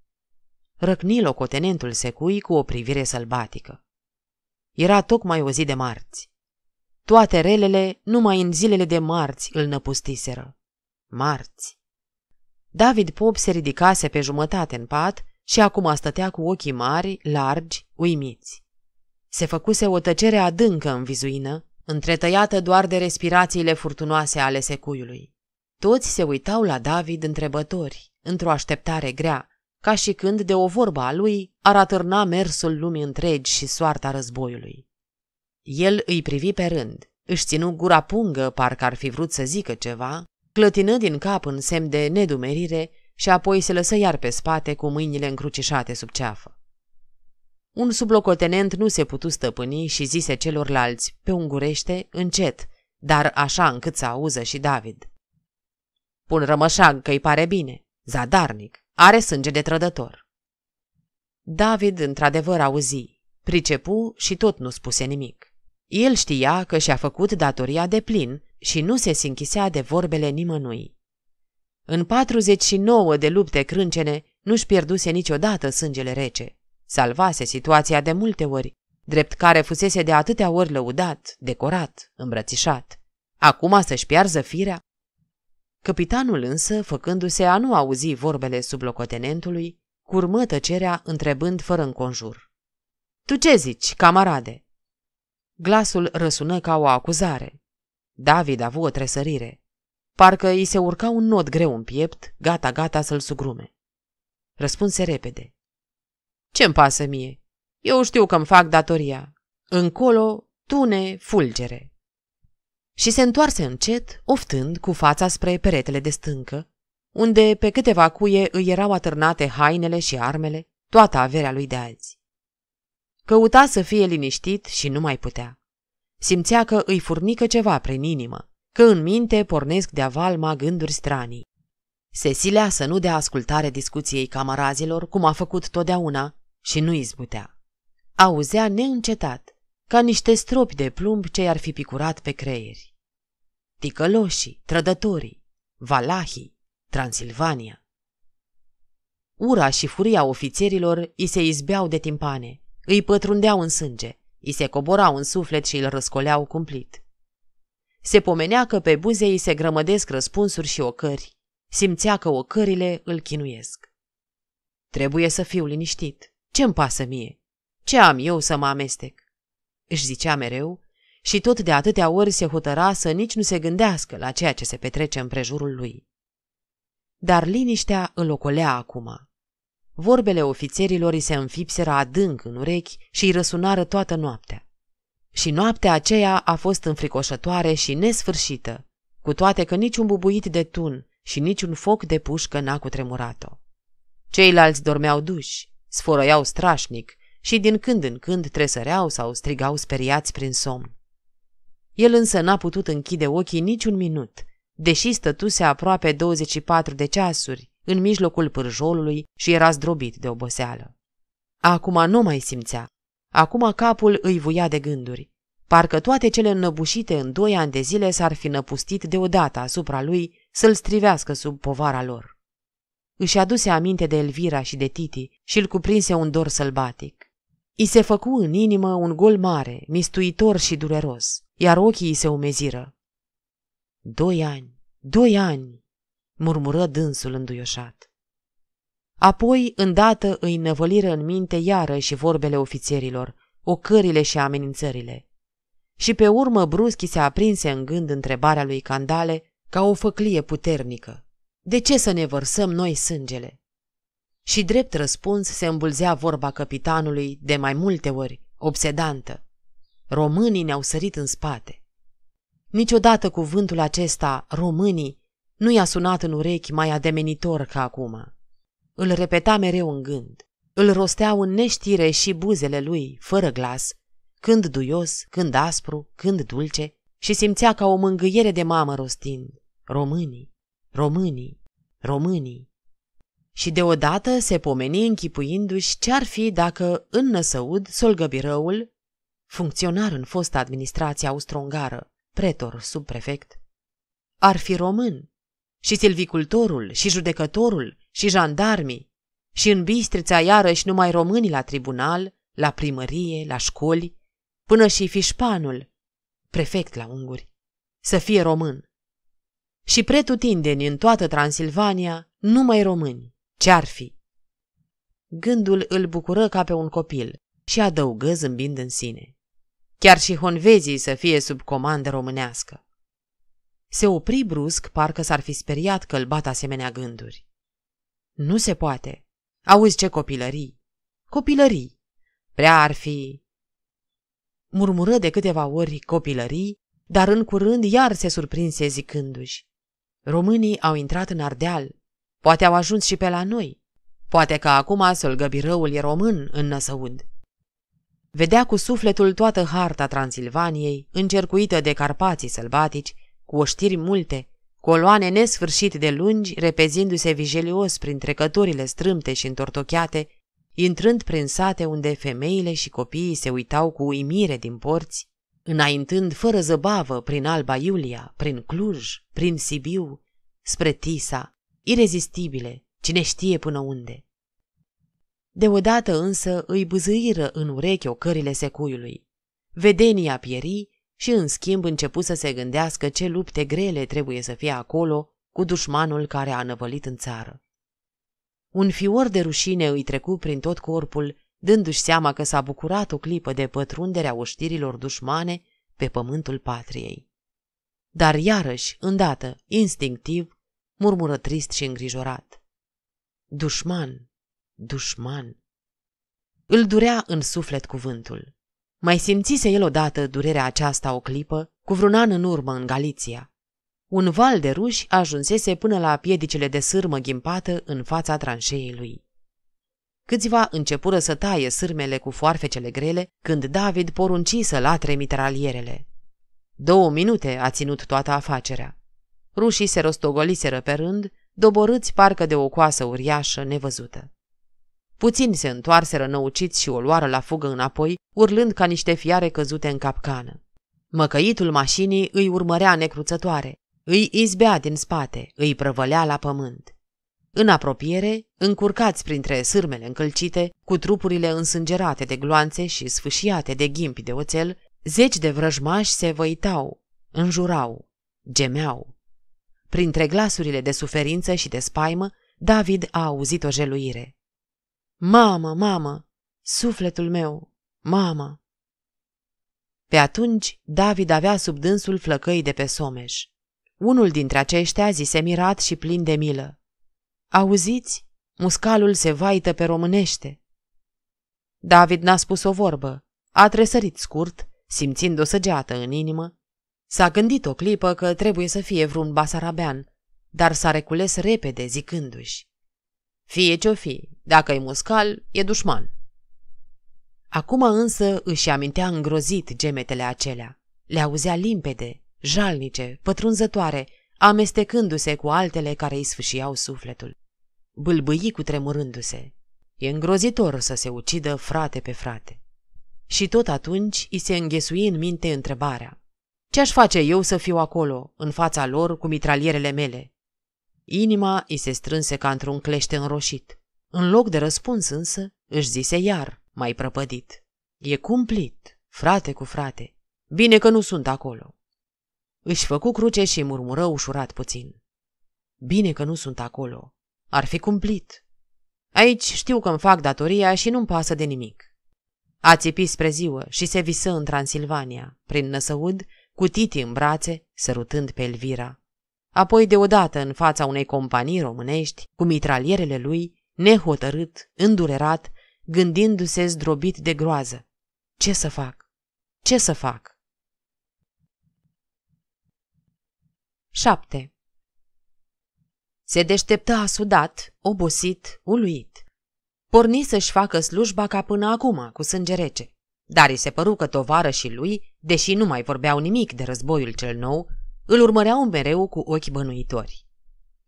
Răcni locotenentul secui cu o privire sălbatică. Era tocmai o zi de marți. Toate relele numai în zilele de marți îl năpustiseră. Marți. David Pop se ridicase pe jumătate în pat și acum stătea cu ochii mari, largi, uimiți. Se făcuse o tăcere adâncă în vizuină, întretăiată doar de respirațiile furtunoase ale secuiului. Toți se uitau la David întrebători, într-o așteptare grea, ca și când de o vorbă a lui ar atârna mersul lumii întregi și soarta războiului. El îi privi pe rând, își ținu gura pungă, parcă ar fi vrut să zică ceva, clătină din cap în semn de nedumerire și apoi se lăsă iar pe spate cu mâinile încrucișate sub ceafă. Un sublocotenent nu se putu stăpâni și zise celorlalți, pe ungurește, încet, dar așa încât să auză și David. Pun rămășag că îi pare bine, zadarnic, are sânge de trădător. David într-adevăr auzi, pricepu și tot nu spuse nimic. El știa că și-a făcut datoria de plin și nu se sinchisea de vorbele nimănui. În 49 de lupte crâncene nu-și pierduse niciodată sângele rece. Salvase situația de multe ori, drept care fusese de atâtea ori lăudat, decorat, îmbrățișat. Acum să-și piarză firea? Capitanul însă, făcându-se a nu auzi vorbele sublocotenentului, curmă tăcerea întrebând fără înconjur. Tu ce zici, camarade?" Glasul răsună ca o acuzare. David a avut o tresărire. Parcă îi se urca un nod greu în piept, gata-gata să-l sugrume. Răspunse repede. Ce-mi pasă mie? Eu știu că-mi fac datoria. Încolo, tune, fulgere și se întoarse încet, oftând cu fața spre peretele de stâncă, unde pe câteva cuie îi erau atârnate hainele și armele, toată averea lui de azi. Căuta să fie liniștit și nu mai putea. Simțea că îi furnică ceva prin inimă, că în minte pornesc de-a valma gânduri stranii. Se silea să nu dea ascultare discuției camarazilor, cum a făcut totdeauna, și nu izbutea. Auzea neîncetat, ca niște stropi de plumb ce i-ar fi picurat pe creieri. Ticăloșii, trădătorii, valahii, Transilvania. Ura și furia ofițerilor îi se izbeau de timpane, îi pătrundeau în sânge, îi se coborau în suflet și îl răscoleau cumplit. Se pomenea că pe buze îi se grămădesc răspunsuri și ocări, simțea că ocările îl chinuiesc. Trebuie să fiu liniștit. Ce-mi pasă mie? Ce am eu să mă amestec? își zicea mereu, și tot de atâtea ori se hotăra să nici nu se gândească la ceea ce se petrece în prejurul lui. Dar liniștea îl ocolea acum. Vorbele ofițerilor îi se înfipseră adânc în urechi și îi răsunară toată noaptea. Și noaptea aceea a fost înfricoșătoare și nesfârșită, cu toate că niciun bubuit de tun și niciun foc de pușcă n-a cutremurat-o. Ceilalți dormeau duși, sfărăiau strașnic și din când în când tresăreau sau strigau speriați prin somn. El însă n-a putut închide ochii niciun minut, deși stătuse aproape 24 de ceasuri, în mijlocul pârjolului și era zdrobit de oboseală. Acum nu mai simțea. Acum capul îi vuia de gânduri. Parcă toate cele înnăbușite în doi ani de zile s-ar fi năpustit deodată asupra lui să-l strivească sub povara lor. Își aduse aminte de Elvira și de Titi și îl cuprinse un dor sălbatic. I se făcu în inimă un gol mare, mistuitor și dureros, iar ochii se umeziră. Doi ani, doi ani, murmură dânsul înduioșat. Apoi, îndată, îi năvăliră în minte iară și vorbele ofițerilor, ocările și amenințările. Și pe urmă bruschi se aprinse în gând întrebarea lui Candale ca o făclie puternică. De ce să ne vărsăm noi sângele? Și drept răspuns se îmbulzea vorba capitanului de mai multe ori, obsedantă. Românii ne-au sărit în spate. Niciodată cuvântul acesta, românii, nu i-a sunat în urechi mai ademenitor ca acum. Îl repeta mereu în gând. Îl rosteau în neștire și buzele lui, fără glas, când duios, când aspru, când dulce, și simțea ca o mângâiere de mamă rostind. Românii, românii, românii. Și deodată se pomeni închipuindu-și ce-ar fi dacă în Năsăud Solgăbirăul, funcționar în fosta administrație austro-ungară, pretor subprefect, ar fi român și silvicultorul și judecătorul și jandarmii și în Bistrița iarăși numai românii la tribunal, la primărie, la școli, până și fișpanul, prefect la unguri, să fie român. Și pretutindeni în toată Transilvania, numai români. Ce-ar fi? Gândul îl bucură ca pe un copil și adăugă zâmbind în sine. Chiar și honvezii să fie sub comandă românească. Se opri brusc, parcă s-ar fi speriat că îl bat asemenea gânduri. Nu se poate. Auzi ce copilării. Copilării. Prea ar fi... Murmură de câteva ori copilării, dar în curând iar se surprinse zicându-și. Românii au intrat în Ardeal, Poate au ajuns și pe la noi. Poate că acum Solgăbirăul e român în Năsăud. Vedea cu sufletul toată harta Transilvaniei, încercuită de carpații sălbatici, cu oștiri multe, coloane nesfârșit de lungi, repezindu-se vigilios prin trecătorile strâmte și întortocheate, intrând prin sate unde femeile și copiii se uitau cu uimire din porți, înaintând fără zăbavă prin Alba Iulia, prin Cluj, prin Sibiu, spre Tisa, irezistibile, cine știe până unde. Deodată însă îi bâzâiră în urechi ocările secuiului. Vedenia pierii și în schimb începu să se gândească ce lupte grele trebuie să fie acolo cu dușmanul care a năvălit în țară. Un fior de rușine îi trecu prin tot corpul, dându-și seama că s-a bucurat o clipă de pătrunderea oștirilor dușmane pe pământul patriei. Dar iarăși, îndată, instinctiv, murmură trist și îngrijorat. Dușman, dușman. Îl durea în suflet cuvântul. Mai simțise el odată durerea aceasta o clipă, cu vreun an în urmă în Galiția. Un val de ruși ajunsese până la piedicele de sârmă ghimpată în fața tranșeei lui. Câțiva începură să taie sârmele cu foarfecele grele când David porunci să latre mitralierele. Două minute a ținut toată afacerea. Rușii se rostogoliseră pe rând, doborâți parcă de o coasă uriașă, nevăzută. Puțini se întoarseră năuciți și o luară la fugă înapoi, urlând ca niște fiare căzute în capcană. Măcăitul mașinii îi urmărea necruțătoare, îi izbea din spate, îi prăvălea la pământ. În apropiere, încurcați printre sârmele încălcite, cu trupurile însângerate de gloanțe și sfâșiate de ghimpi de oțel, zeci de vrăjmași se văitau, înjurau, gemeau. Printre glasurile de suferință și de spaimă, David a auzit o jeluire. Mamă, mamă! Sufletul meu! Mamă! Pe atunci, David avea sub dânsul flăcăi de pe someș. Unul dintre aceștia zise mirat și plin de milă. Auziți? Muscalul se vaită pe românește. David n-a spus o vorbă, a tresărit scurt, simțind o săgeată în inimă S-a gândit o clipă că trebuie să fie vreun basarabean, dar s-a recules repede zicându-și. Fie ce-o fi, dacă e muscal, e dușman. Acum însă își amintea îngrozit gemetele acelea. Le auzea limpede, jalnice, pătrunzătoare, amestecându-se cu altele care îi sfâșiau sufletul. Bâlbâi cu tremurându-se. E îngrozitor să se ucidă frate pe frate. Și tot atunci îi se înghesui în minte întrebarea. Ce-aș face eu să fiu acolo, în fața lor, cu mitralierele mele? Inima îi se strânse ca într-un clește înroșit. În loc de răspuns însă, își zise iar, mai prăpădit. E cumplit, frate cu frate. Bine că nu sunt acolo. Își făcu cruce și murmură ușurat puțin. Bine că nu sunt acolo. Ar fi cumplit. Aici știu că mi fac datoria și nu-mi pasă de nimic. A țipit spre ziua și se visă în Transilvania, prin Năsăud, cu Titi în brațe, sărutând pe Elvira. Apoi deodată în fața unei companii românești, cu mitralierele lui, nehotărât, îndurerat, gândindu-se zdrobit de groază. Ce să fac? Ce să fac? 7. Se deșteptă asudat, obosit, uluit. Porni să-și facă slujba ca până acum, cu sânge rece, dar îi se păru că tovară și lui Deși nu mai vorbeau nimic de războiul cel nou, îl urmăreau mereu cu ochi bănuitori.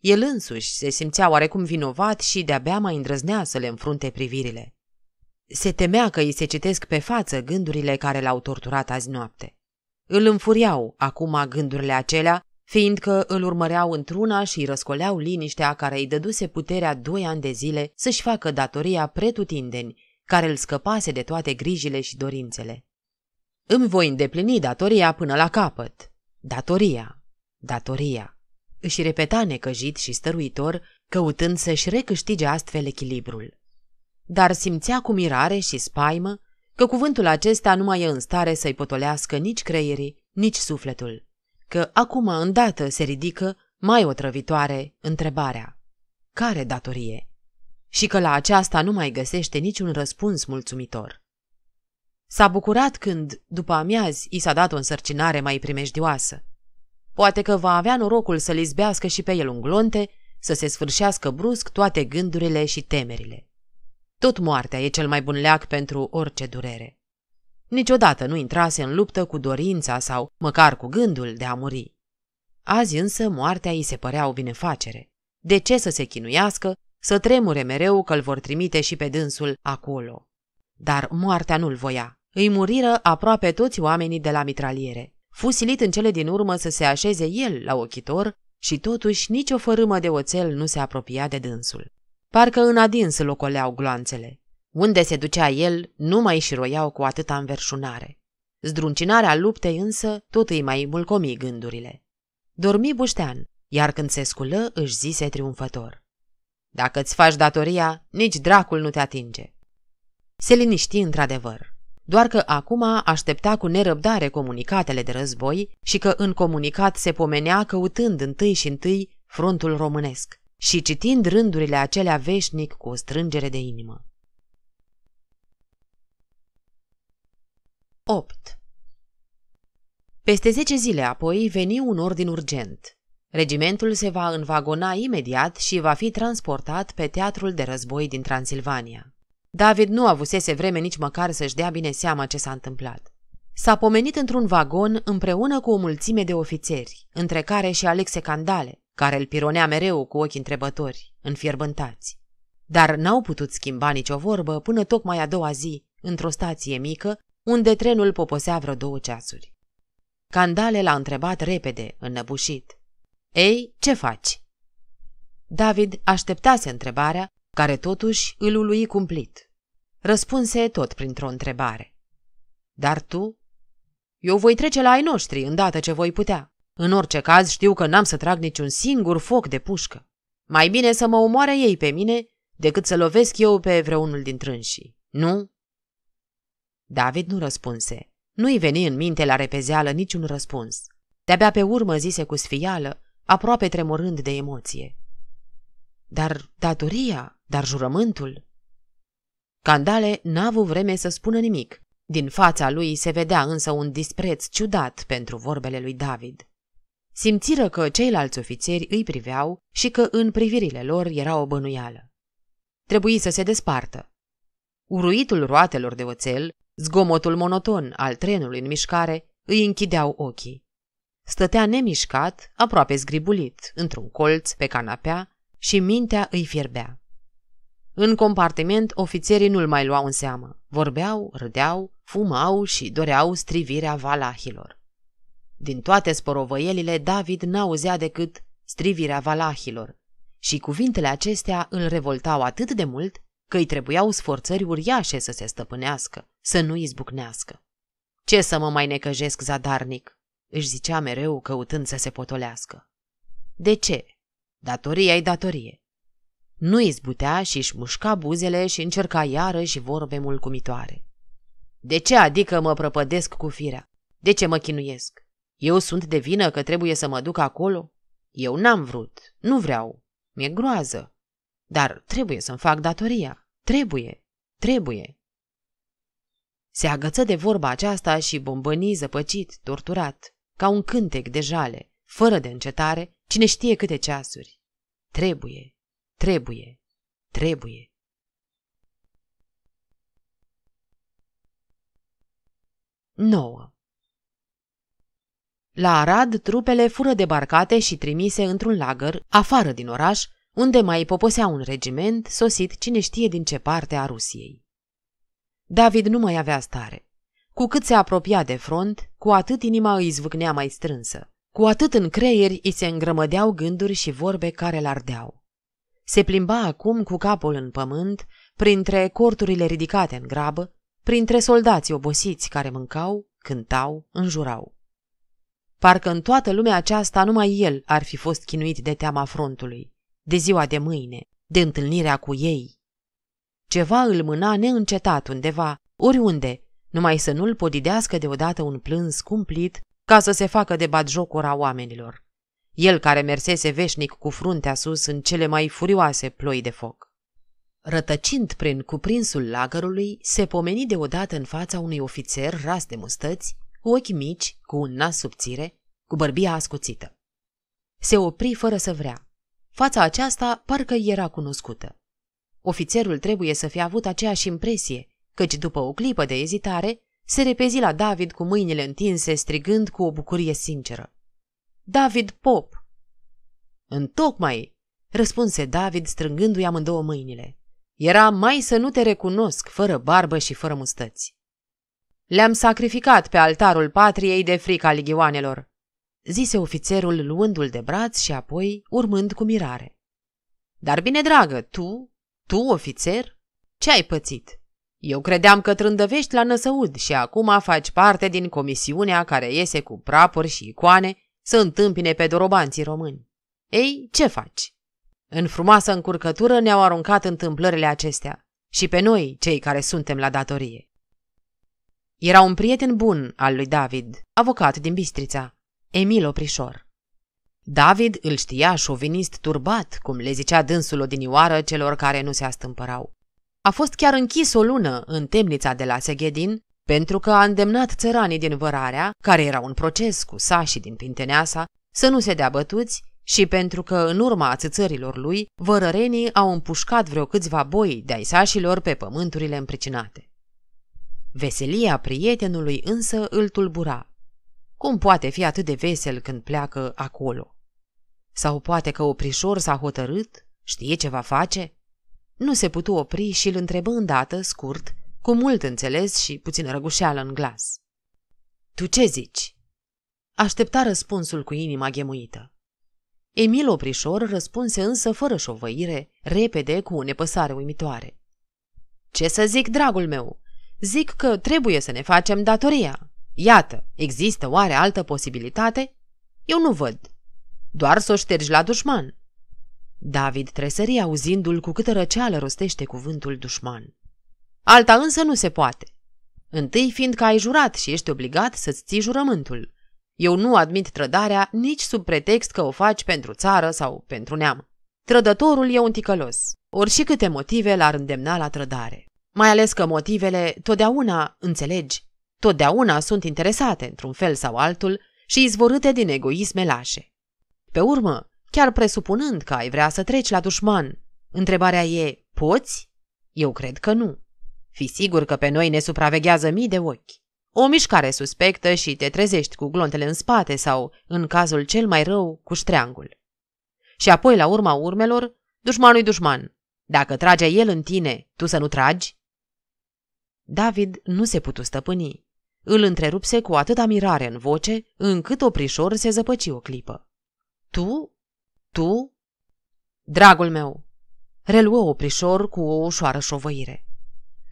El însuși se simțea oarecum vinovat și de-abia mai îndrăznea să le înfrunte privirile. Se temea că îi se citesc pe față gândurile care l-au torturat azi noapte. Îl înfuriau acum gândurile acelea, fiindcă îl urmăreau într-una și îi răscoleau liniștea care îi dăduse puterea doi ani de zile să-și facă datoria pretutindeni, care îl scăpase de toate grijile și dorințele. Îmi voi îndeplini datoria până la capăt. Datoria, datoria. Își repeta necăjit și stăruitor, căutând să-și recâștige astfel echilibrul. Dar simțea cu mirare și spaimă că cuvântul acesta nu mai e în stare să-i potolească nici creierii, nici sufletul, că acum îndată se ridică mai otrăvitoare întrebarea. Care datorie? Și că la aceasta nu mai găsește niciun răspuns mulțumitor. S-a bucurat când, după amiazi, i s-a dat o însărcinare mai primejdioasă. Poate că va avea norocul să-l izbească și pe el un glonte, să se sfârșească brusc toate gândurile și temerile. Tot moartea e cel mai bun leac pentru orice durere. Niciodată nu intrase în luptă cu dorința sau măcar cu gândul de a muri. Azi însă moartea îi se părea o binefacere. De ce să se chinuiască, să tremure mereu că îl vor trimite și pe dânsul acolo? Dar moartea nu-l voia. Îi muriră aproape toți oamenii de la mitraliere. Fu silit în cele din urmă să se așeze el la ochitor și totuși nicio fărâmă de oțel nu se apropia de dânsul. Parcă în adins locoleau gloanțele. Unde se ducea el, nu mai și roiau cu atâta înverșunare. Zdruncinarea luptei însă tot îi mai mulcomi gândurile. Dormi buștean, iar când se sculă își zise triumfător. Dacă ți faci datoria, nici dracul nu te atinge. Se liniști într-adevăr, doar că acum aștepta cu nerăbdare comunicatele de război și că în comunicat se pomenea căutând întâi și întâi frontul românesc și citind rândurile acelea veșnic cu o strângere de inimă. 8. Peste 10 zile apoi veni un ordin urgent. Regimentul se va învagona imediat și va fi transportat pe teatrul de război din Transilvania. David nu avusese vreme nici măcar să-și dea bine seama ce s-a întâmplat. S-a pomenit într-un vagon împreună cu o mulțime de ofițeri, între care și Alexe Candale, care îl pironea mereu cu ochi întrebători, înfierbântați. Dar n-au putut schimba nicio vorbă până tocmai a doua zi, într-o stație mică, unde trenul poposea vreo două ceasuri. Candale l-a întrebat repede, înnăbușit. Ei, ce faci?" David așteptase întrebarea, care totuși îl ului cumplit. Răspunse tot printr-o întrebare. Dar tu? Eu voi trece la ai noștri îndată ce voi putea. În orice caz știu că n-am să trag niciun singur foc de pușcă. Mai bine să mă omoare ei pe mine decât să lovesc eu pe vreunul din trânsii, nu? David nu răspunse. Nu-i veni în minte la repezeală niciun răspuns. De-abia pe urmă zise cu sfială, aproape tremurând de emoție. Dar datoria, dar jurământul? Candale n-a avut vreme să spună nimic. Din fața lui se vedea însă un dispreț ciudat pentru vorbele lui David. Simțiră că ceilalți ofițeri îi priveau și că în privirile lor era o bănuială. Trebuie să se despartă. Uruitul roatelor de oțel, zgomotul monoton al trenului în mișcare, îi închideau ochii. Stătea nemișcat, aproape zgribulit, într-un colț, pe canapea, și mintea îi fierbea. În compartiment, ofițerii nu-l mai luau în seamă. Vorbeau, râdeau, fumau și doreau strivirea valahilor. Din toate sporovăielile, David n-auzea decât strivirea valahilor. Și cuvintele acestea îl revoltau atât de mult că îi trebuiau sforțări uriașe să se stăpânească, să nu izbucnească. Ce să mă mai necăjesc zadarnic?" își zicea mereu căutând să se potolească. De ce? Datoria i datorie. Nu izbutea și își mușca buzele și încerca iarăși vorbe mulcumitoare. De ce adică mă prăpădesc cu firea? De ce mă chinuiesc? Eu sunt de vină că trebuie să mă duc acolo? Eu n-am vrut, nu vreau, mi-e groază. Dar trebuie să-mi fac datoria, trebuie, trebuie. Se agăță de vorba aceasta și bombăni zăpăcit, torturat, ca un cântec de jale, fără de încetare, cine știe câte ceasuri. Trebuie, Trebuie, trebuie. Nouă. La Arad, trupele fură debarcate și trimise într-un lagăr, afară din oraș, unde mai poposea un regiment sosit cine știe din ce parte a Rusiei. David nu mai avea stare. Cu cât se apropia de front, cu atât inima îi zvâcnea mai strânsă. Cu atât în creieri îi se îngrămădeau gânduri și vorbe care l ardeau. Se plimba acum cu capul în pământ, printre corturile ridicate în grabă, printre soldații obosiți care mâncau, cântau, înjurau. Parcă în toată lumea aceasta numai el ar fi fost chinuit de teama frontului, de ziua de mâine, de întâlnirea cu ei. Ceva îl mâna neîncetat undeva, oriunde, numai să nu-l podidească deodată un plâns cumplit ca să se facă de batjocura oamenilor el care mersese veșnic cu fruntea sus în cele mai furioase ploi de foc. Rătăcind prin cuprinsul lagărului, se pomeni deodată în fața unui ofițer ras de mustăți, cu ochi mici, cu un nas subțire, cu bărbia ascuțită. Se opri fără să vrea. Fața aceasta parcă era cunoscută. Ofițerul trebuie să fie avut aceeași impresie, căci după o clipă de ezitare, se repezi la David cu mâinile întinse, strigând cu o bucurie sinceră. David Pop!" Întocmai, răspunse David strângându-i amândouă mâinile. Era mai să nu te recunosc, fără barbă și fără mustăți. Le-am sacrificat pe altarul patriei de frica ligioanelor, zise ofițerul luându-l de braț și apoi urmând cu mirare. Dar bine, dragă, tu, tu, ofițer, ce ai pățit? Eu credeam că trândăvești la năsăud și acum faci parte din comisiunea care iese cu prapuri și icoane să întâmpine pe dorobanții români. Ei, ce faci? În frumoasă încurcătură ne-au aruncat întâmplările acestea și pe noi, cei care suntem la datorie. Era un prieten bun al lui David, avocat din Bistrița, Emil Oprișor. David îl știa șovinist turbat, cum le zicea dânsul odinioară celor care nu se astâmpărau. A fost chiar închis o lună în temnița de la Seghedin pentru că a îndemnat țăranii din Vărarea, care erau în proces cu sașii din Pinteneasa, să nu se dea bătuți și pentru că în urma țărilor lui, vărărenii au împușcat vreo câțiva boi de-ai sașilor pe pământurile împricinate. Veselia prietenului însă îl tulbura. Cum poate fi atât de vesel când pleacă acolo? Sau poate că oprișor s-a hotărât? Știe ce va face? Nu se putu opri și îl întrebă îndată, scurt, cu mult înțeles și puțină răgușeală în glas. Tu ce zici?" Aștepta răspunsul cu inima ghemuită. Emil Oprișor răspunse însă fără șovăire, repede, cu o nepăsare uimitoare. Ce să zic, dragul meu? Zic că trebuie să ne facem datoria. Iată, există oare altă posibilitate? Eu nu văd. Doar să o ștergi la dușman. David tresări auzindu-l cu câtă răceală rostește cuvântul dușman. Alta însă nu se poate. Întâi fiindcă ai jurat și ești obligat să-ți ții jurământul. Eu nu admit trădarea nici sub pretext că o faci pentru țară sau pentru neam. Trădătorul e un ticălos, ori și câte motive l-ar îndemna la trădare. Mai ales că motivele totdeauna, înțelegi, totdeauna sunt interesate într-un fel sau altul și izvorâte din egoisme lașe. Pe urmă, chiar presupunând că ai vrea să treci la dușman, întrebarea e, poți? Eu cred că nu. Fi sigur că pe noi ne supraveghează mii de ochi. O mișcare suspectă și te trezești cu glontele în spate sau, în cazul cel mai rău, cu ștreangul. Și apoi, la urma urmelor, dușmanul dușman. Dacă trage el în tine, tu să nu tragi? David nu se putu stăpâni. Îl întrerupse cu atâta mirare în voce, încât oprișor se zăpăci o clipă. Tu? Tu? Dragul meu! Reluă oprișor cu o ușoară șovăire.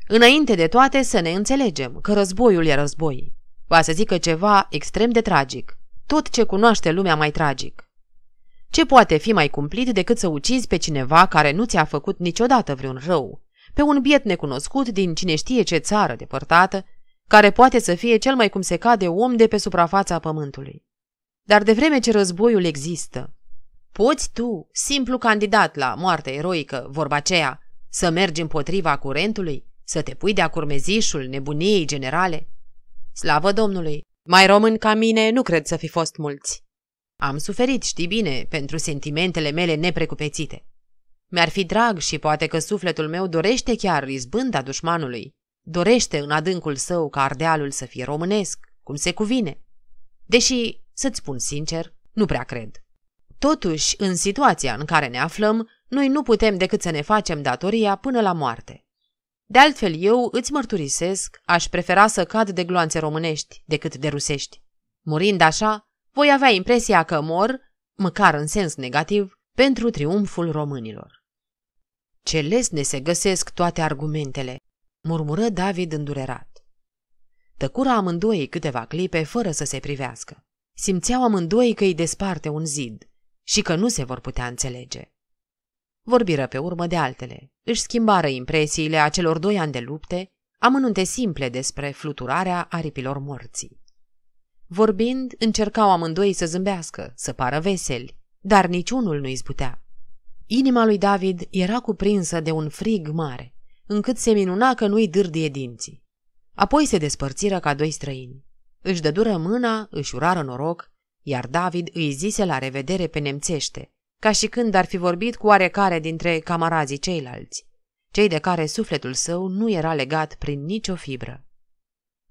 Înainte de toate să ne înțelegem că războiul e război. Va să zică ceva extrem de tragic. Tot ce cunoaște lumea mai tragic. Ce poate fi mai cumplit decât să ucizi pe cineva care nu ți-a făcut niciodată vreun rău? Pe un biet necunoscut din cine știe ce țară depărtată, care poate să fie cel mai cum se cade om de pe suprafața pământului. Dar de vreme ce războiul există, poți tu, simplu candidat la moarte eroică, vorba aceea, să mergi împotriva curentului? Să te pui de-a curmezișul nebuniei generale? Slavă Domnului! Mai român ca mine nu cred să fi fost mulți. Am suferit, știi bine, pentru sentimentele mele neprecupețite. Mi-ar fi drag și poate că sufletul meu dorește chiar izbânda dușmanului. Dorește în adâncul său ca ardealul să fie românesc, cum se cuvine. Deși, să-ți spun sincer, nu prea cred. Totuși, în situația în care ne aflăm, noi nu putem decât să ne facem datoria până la moarte. De altfel, eu îți mărturisesc, aș prefera să cad de gloanțe românești decât de rusești. Murind așa, voi avea impresia că mor, măcar în sens negativ, pentru triumful românilor. Ce lesne se găsesc toate argumentele, murmură David îndurerat. Tăcura amândoi câteva clipe fără să se privească. Simțeau amândoi că îi desparte un zid și că nu se vor putea înțelege. Vorbiră pe urmă de altele. Își schimbară impresiile a celor doi ani de lupte, amănunte simple despre fluturarea aripilor morții. Vorbind, încercau amândoi să zâmbească, să pară veseli, dar niciunul nu izbutea. Inima lui David era cuprinsă de un frig mare, încât se minuna că nu-i dârdie dinții. Apoi se despărțiră ca doi străini. Își dădură mâna, își urară noroc, iar David îi zise la revedere pe nemțește, ca și când ar fi vorbit cu oarecare dintre camarazii ceilalți, cei de care sufletul său nu era legat prin nicio fibră.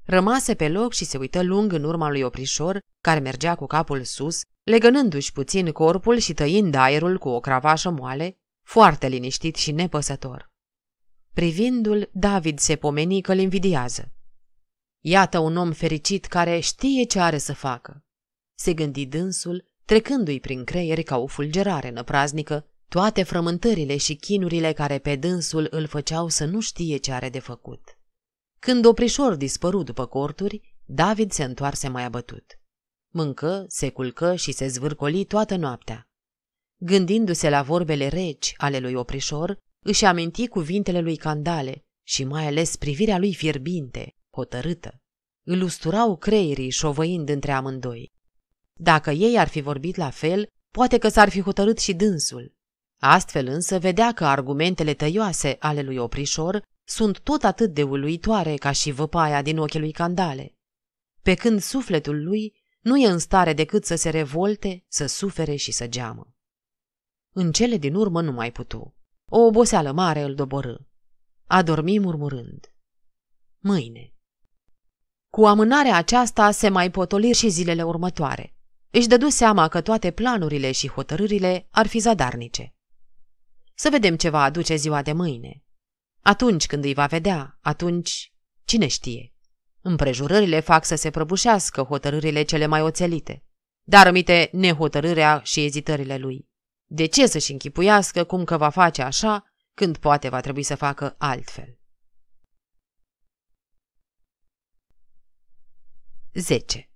Rămase pe loc și se uită lung în urma lui Oprișor, care mergea cu capul sus, legănându-și puțin corpul și tăind aerul cu o cravașă moale, foarte liniștit și nepăsător. Privindu-l, David se pomeni că îl invidiază. Iată un om fericit care știe ce are să facă. Se gândi dânsul trecându-i prin creier ca o fulgerare năpraznică toate frământările și chinurile care pe dânsul îl făceau să nu știe ce are de făcut. Când oprișor dispăru după corturi, David se întoarse mai abătut. Mâncă, se culcă și se zvârcoli toată noaptea. Gândindu-se la vorbele reci ale lui oprișor, își aminti cuvintele lui Candale și mai ales privirea lui fierbinte, hotărâtă. Îl usturau creierii șovăind între amândoi. Dacă ei ar fi vorbit la fel, poate că s-ar fi hotărât și dânsul. Astfel însă vedea că argumentele tăioase ale lui Oprișor sunt tot atât de uluitoare ca și văpaia din ochii lui Candale. Pe când sufletul lui nu e în stare decât să se revolte, să sufere și să geamă. În cele din urmă nu mai putu. O oboseală mare îl doborâ. A dormit murmurând. Mâine. Cu amânarea aceasta se mai potoli și zilele următoare. Își dădu seama că toate planurile și hotărârile ar fi zadarnice. Să vedem ce va aduce ziua de mâine. Atunci când îi va vedea, atunci cine știe. Împrejurările fac să se prăbușească hotărârile cele mai oțelite, dar mite nehotărârea și ezitările lui. De ce să-și închipuiască cum că va face așa când poate va trebui să facă altfel? 10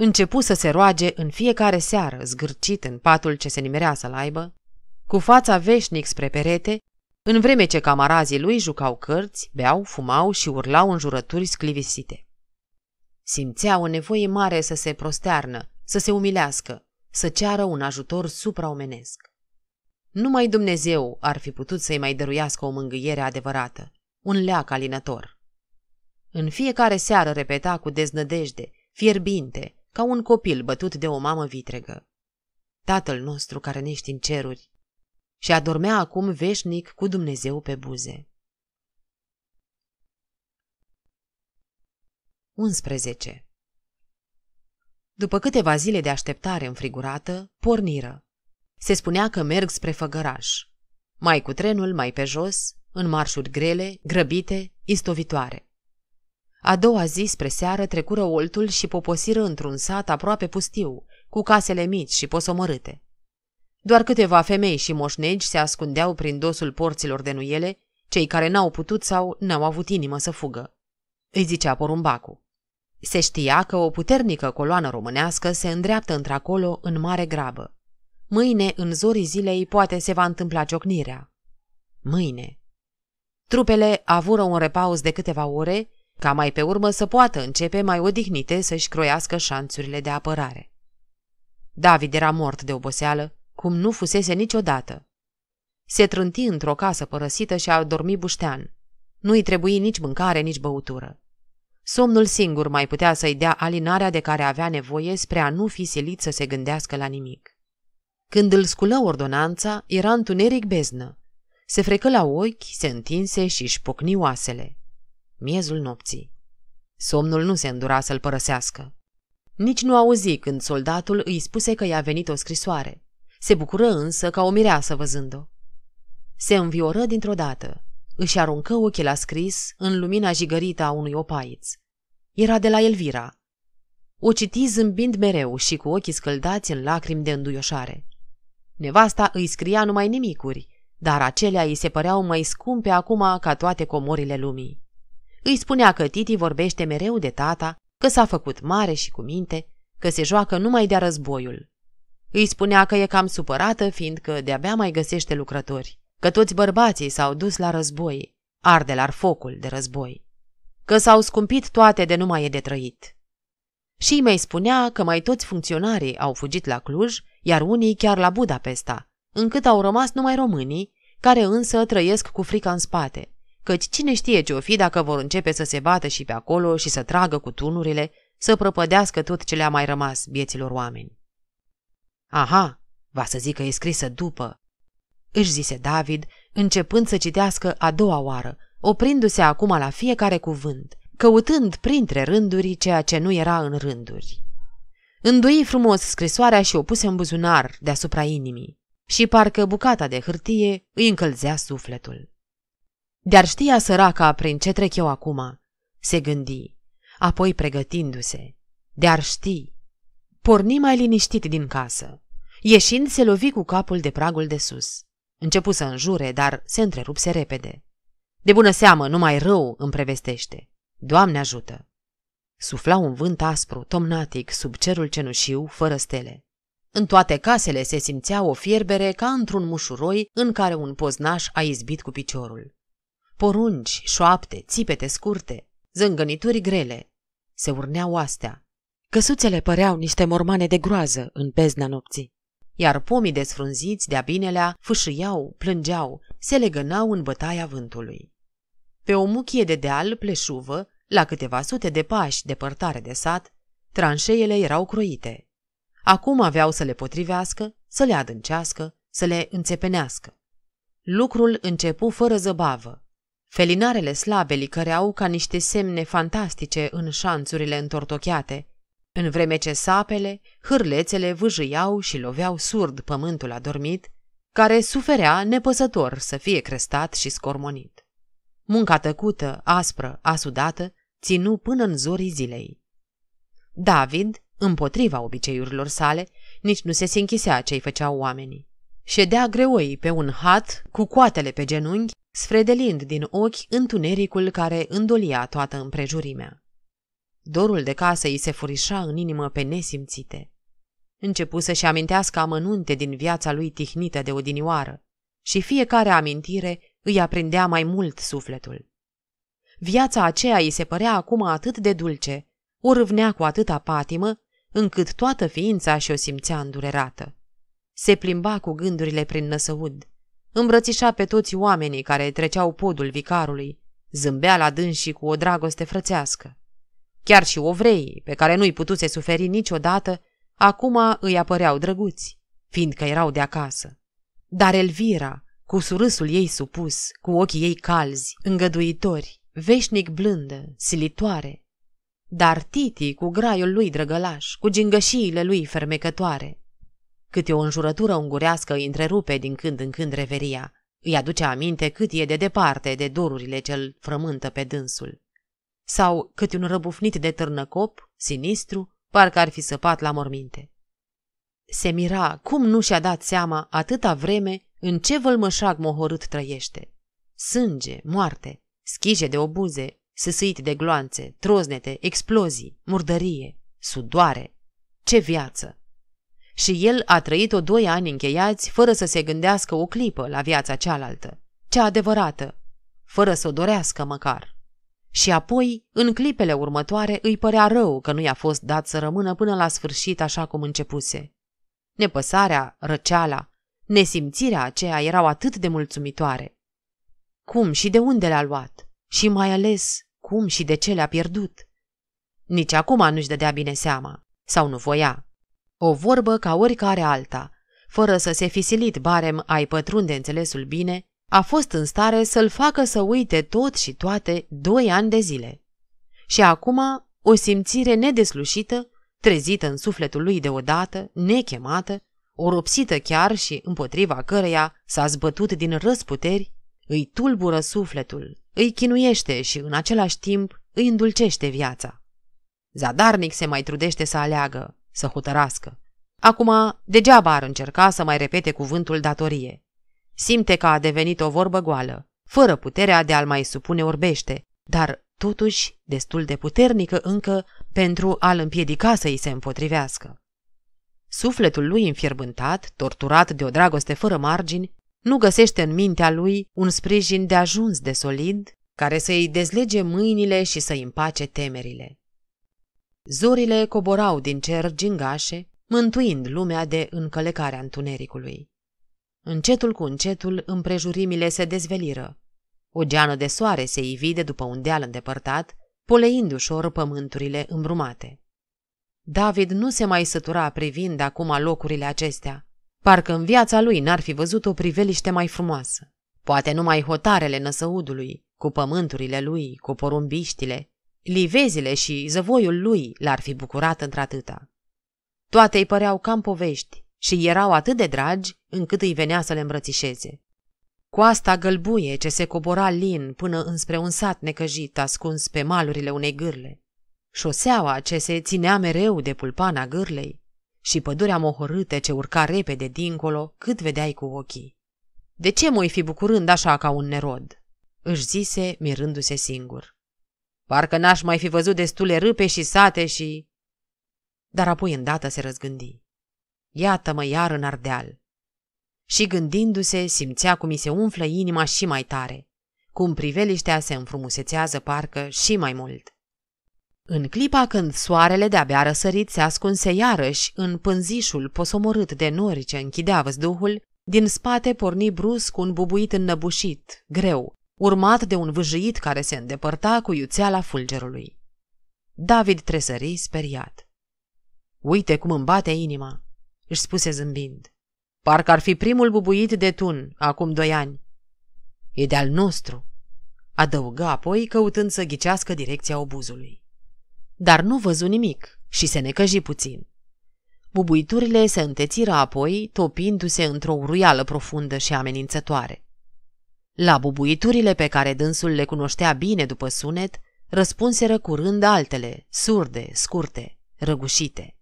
începu să se roage în fiecare seară, zgârcit în patul ce se nimerea să-l aibă, cu fața veșnic spre perete, în vreme ce camarazii lui jucau cărți, beau, fumau și urlau în jurături sclivisite. Simțea o nevoie mare să se prostearnă, să se umilească, să ceară un ajutor supraomenesc. Numai Dumnezeu ar fi putut să-i mai dăruiască o mângâiere adevărată, un leac alinător. În fiecare seară repeta cu deznădejde, fierbinte, ca un copil bătut de o mamă vitregă. Tatăl nostru care ne în ceruri și adormea acum veșnic cu Dumnezeu pe buze. 11. După câteva zile de așteptare înfrigurată, porniră. Se spunea că merg spre Făgăraș. Mai cu trenul, mai pe jos, în marșuri grele, grăbite, istovitoare. A doua zi spre seară trecură oltul și poposiră într-un sat aproape pustiu, cu casele mici și posomărâte. Doar câteva femei și moșnegi se ascundeau prin dosul porților de nuiele, cei care n-au putut sau n-au avut inimă să fugă. Îi zicea porumbacu. Se știa că o puternică coloană românească se îndreaptă într-acolo în mare grabă. Mâine, în zorii zilei, poate se va întâmpla ciocnirea. Mâine. Trupele avură un repaus de câteva ore ca mai pe urmă să poată începe mai odihnite să-și croiască șanțurile de apărare. David era mort de oboseală, cum nu fusese niciodată. Se trânti într-o casă părăsită și a dormit buștean. Nu-i trebuie nici mâncare, nici băutură. Somnul singur mai putea să-i dea alinarea de care avea nevoie spre a nu fi silit să se gândească la nimic. Când îl sculă ordonanța, era întuneric beznă. Se frecă la ochi, se întinse și își pocni oasele miezul nopții. Somnul nu se îndura să-l părăsească. Nici nu auzi când soldatul îi spuse că i-a venit o scrisoare. Se bucură însă ca o mireasă văzând-o. Se învioră dintr-o dată. Își aruncă ochii la scris în lumina jigărită a unui opaiț. Era de la Elvira. O citi zâmbind mereu și cu ochii scăldați în lacrimi de înduioșare. Nevasta îi scria numai nimicuri, dar acelea îi se păreau mai scumpe acum ca toate comorile lumii. Îi spunea că Titi vorbește mereu de tata, că s-a făcut mare și cu minte, că se joacă numai de-a războiul. Îi spunea că e cam supărată, fiindcă de-abia mai găsește lucrători, că toți bărbații s-au dus la război, arde la focul de război, că s-au scumpit toate de nu mai e de trăit. Și mai spunea că mai toți funcționarii au fugit la Cluj, iar unii chiar la Budapesta, încât au rămas numai românii, care însă trăiesc cu frica în spate, căci cine știe ce-o fi dacă vor începe să se bată și pe acolo și să tragă cu tunurile, să prăpădească tot ce le-a mai rămas bieților oameni. Aha, va să zică e scrisă după, își zise David, începând să citească a doua oară, oprindu-se acum la fiecare cuvânt, căutând printre rânduri ceea ce nu era în rânduri. Îndui frumos scrisoarea și o puse în buzunar deasupra inimii și parcă bucata de hârtie îi încălzea sufletul. Dar știa săraca prin ce trec eu acum, se gândi, apoi pregătindu-se. Dar ști, porni mai liniștit din casă. Ieșind, se lovi cu capul de pragul de sus. Începu să înjure, dar se întrerupse repede. De bună seamă, numai rău îmi prevestește. Doamne ajută! Sufla un vânt aspru, tomnatic, sub cerul cenușiu, fără stele. În toate casele se simțea o fierbere ca într-un mușuroi în care un poznaș a izbit cu piciorul porunci, șoapte, țipete scurte, zângănituri grele. Se urneau astea. Căsuțele păreau niște mormane de groază în pezna nopții. Iar pomii desfrunziți de-a binelea fâșâiau, plângeau, se legănau în bătaia vântului. Pe o muchie de deal pleșuvă, la câteva sute de pași depărtare de sat, tranșeele erau croite. Acum aveau să le potrivească, să le adâncească, să le înțepenească. Lucrul începu fără zăbavă, felinarele slabe licăreau ca niște semne fantastice în șanțurile întortocheate, în vreme ce sapele, hârlețele vâjâiau și loveau surd pământul adormit, care suferea nepăsător să fie crestat și scormonit. Munca tăcută, aspră, asudată, ținu până în zorii zilei. David, împotriva obiceiurilor sale, nici nu se sinchisea ce-i făceau oamenii. Ședea greoi pe un hat, cu coatele pe genunchi, sfredelind din ochi întunericul care îndolia toată împrejurimea. Dorul de casă îi se furișa în inimă pe nesimțite. Începu să-și amintească amănunte din viața lui tihnită de odinioară și fiecare amintire îi aprindea mai mult sufletul. Viața aceea îi se părea acum atât de dulce, o râvnea cu atâta patimă, încât toată ființa și o simțea îndurerată. Se plimba cu gândurile prin năsăud, Îmbrățișa pe toți oamenii care treceau podul vicarului, zâmbea la dânsii cu o dragoste frățească. Chiar și ovreii, pe care nu-i putuse suferi niciodată, acum îi apăreau drăguți, fiindcă erau de acasă. Dar Elvira, cu surâsul ei supus, cu ochii ei calzi, îngăduitori, veșnic blândă, silitoare. Dar Titi cu graiul lui drăgălaș, cu gingășiile lui fermecătoare, Câte o înjurătură ungurească îi întrerupe din când în când reveria. Îi aduce aminte cât e de departe de dorurile cel frământă pe dânsul. Sau cât un răbufnit de târnăcop, sinistru, parcă ar fi săpat la morminte. Se mira cum nu și-a dat seama atâta vreme în ce vălmășag mohorât trăiește. Sânge, moarte, schije de obuze, sâsâit de gloanțe, troznete, explozii, murdărie, sudoare. Ce viață! și el a trăit-o doi ani încheiați fără să se gândească o clipă la viața cealaltă, cea adevărată, fără să o dorească măcar. Și apoi, în clipele următoare, îi părea rău că nu i-a fost dat să rămână până la sfârșit așa cum începuse. Nepăsarea, răceala, nesimțirea aceea erau atât de mulțumitoare. Cum și de unde le-a luat? Și mai ales, cum și de ce le-a pierdut? Nici acum nu-și dădea bine seama, sau nu voia. O vorbă ca oricare alta, fără să se fi silit barem ai pătrunde înțelesul bine, a fost în stare să-l facă să uite tot și toate doi ani de zile. Și acum o simțire nedeslușită, trezită în sufletul lui deodată, nechemată, oropsită chiar și împotriva căreia s-a zbătut din răsputeri, îi tulbură sufletul, îi chinuiește și în același timp îi îndulcește viața. Zadarnic se mai trudește să aleagă, să hotărască. Acum, degeaba ar încerca să mai repete cuvântul datorie. Simte că a devenit o vorbă goală, fără puterea de a-l mai supune orbește, dar totuși destul de puternică încă pentru a-l împiedica să îi se împotrivească. Sufletul lui înfierbântat, torturat de o dragoste fără margini, nu găsește în mintea lui un sprijin de ajuns de solid care să-i dezlege mâinile și să-i împace temerile. Zorile coborau din cer gingașe, mântuind lumea de încălecarea întunericului. Încetul cu încetul împrejurimile se dezveliră. O geană de soare se ivide după un deal îndepărtat, poleind ușor pământurile îmbrumate. David nu se mai sătura privind acum locurile acestea. Parcă în viața lui n-ar fi văzut o priveliște mai frumoasă. Poate numai hotarele năsăudului, cu pământurile lui, cu porumbiștile, Livezile și zăvoiul lui l-ar fi bucurat într-atâta. Toate îi păreau cam povești și erau atât de dragi încât îi venea să le îmbrățișeze. Coasta gălbuie ce se cobora lin până înspre un sat necăjit ascuns pe malurile unei gârle, șoseaua ce se ținea mereu de pulpana gârlei și pădurea mohorâte ce urca repede dincolo cât vedeai cu ochii. De ce mă fi bucurând așa ca un nerod?" își zise mirându-se singur. Parcă n-aș mai fi văzut destule râpe și sate și... Dar apoi îndată se răzgândi. Iată-mă iar în Ardeal. Și gândindu-se, simțea cum îi se umflă inima și mai tare, cum priveliștea se înfrumusețează parcă și mai mult. În clipa când soarele de-abia răsărit se ascunse iarăși în pânzișul posomorât de nori ce închidea văzduhul, din spate porni brusc un bubuit înnăbușit, greu, urmat de un vâjâit care se îndepărta cu iuțeala fulgerului. David tresări speriat. Uite cum îmi bate inima, își spuse zâmbind. Parcă ar fi primul bubuit de tun, acum doi ani. E de-al nostru, adăugă apoi căutând să ghicească direcția obuzului. Dar nu văzu nimic și se necăji puțin. Bubuiturile se întețiră apoi, topindu-se într-o uruială profundă și amenințătoare. La bubuiturile pe care dânsul le cunoștea bine după sunet, răspunseră curând altele, surde, scurte, răgușite.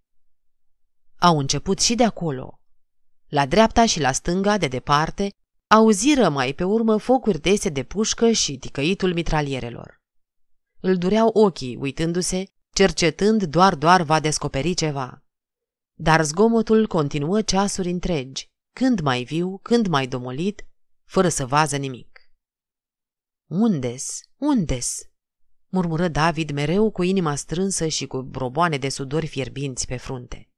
Au început și de acolo. La dreapta și la stânga, de departe, auziră mai pe urmă focuri dese de pușcă și ticăitul mitralierelor. Îl dureau ochii, uitându-se, cercetând doar-doar va descoperi ceva. Dar zgomotul continuă ceasuri întregi, când mai viu, când mai domolit, fără să vază nimic. Undes? Undes? murmură David mereu cu inima strânsă și cu broboane de sudori fierbinți pe frunte.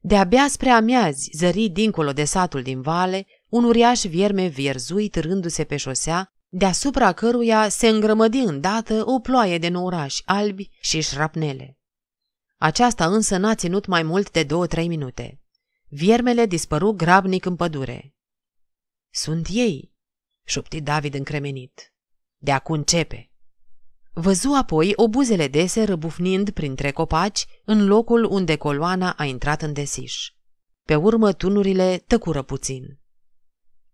De-abia spre amiazi zări dincolo de satul din vale un uriaș vierme vierzuit rându se pe șosea, deasupra căruia se îngrămădi îndată o ploaie de nourași albi și șrapnele. Aceasta însă n-a ținut mai mult de două-trei minute. Viermele dispăru grabnic în pădure. Sunt ei, șopti David încremenit. De acum începe. Văzu apoi obuzele dese răbufnind printre copaci în locul unde coloana a intrat în desiș. Pe urmă tunurile tăcură puțin.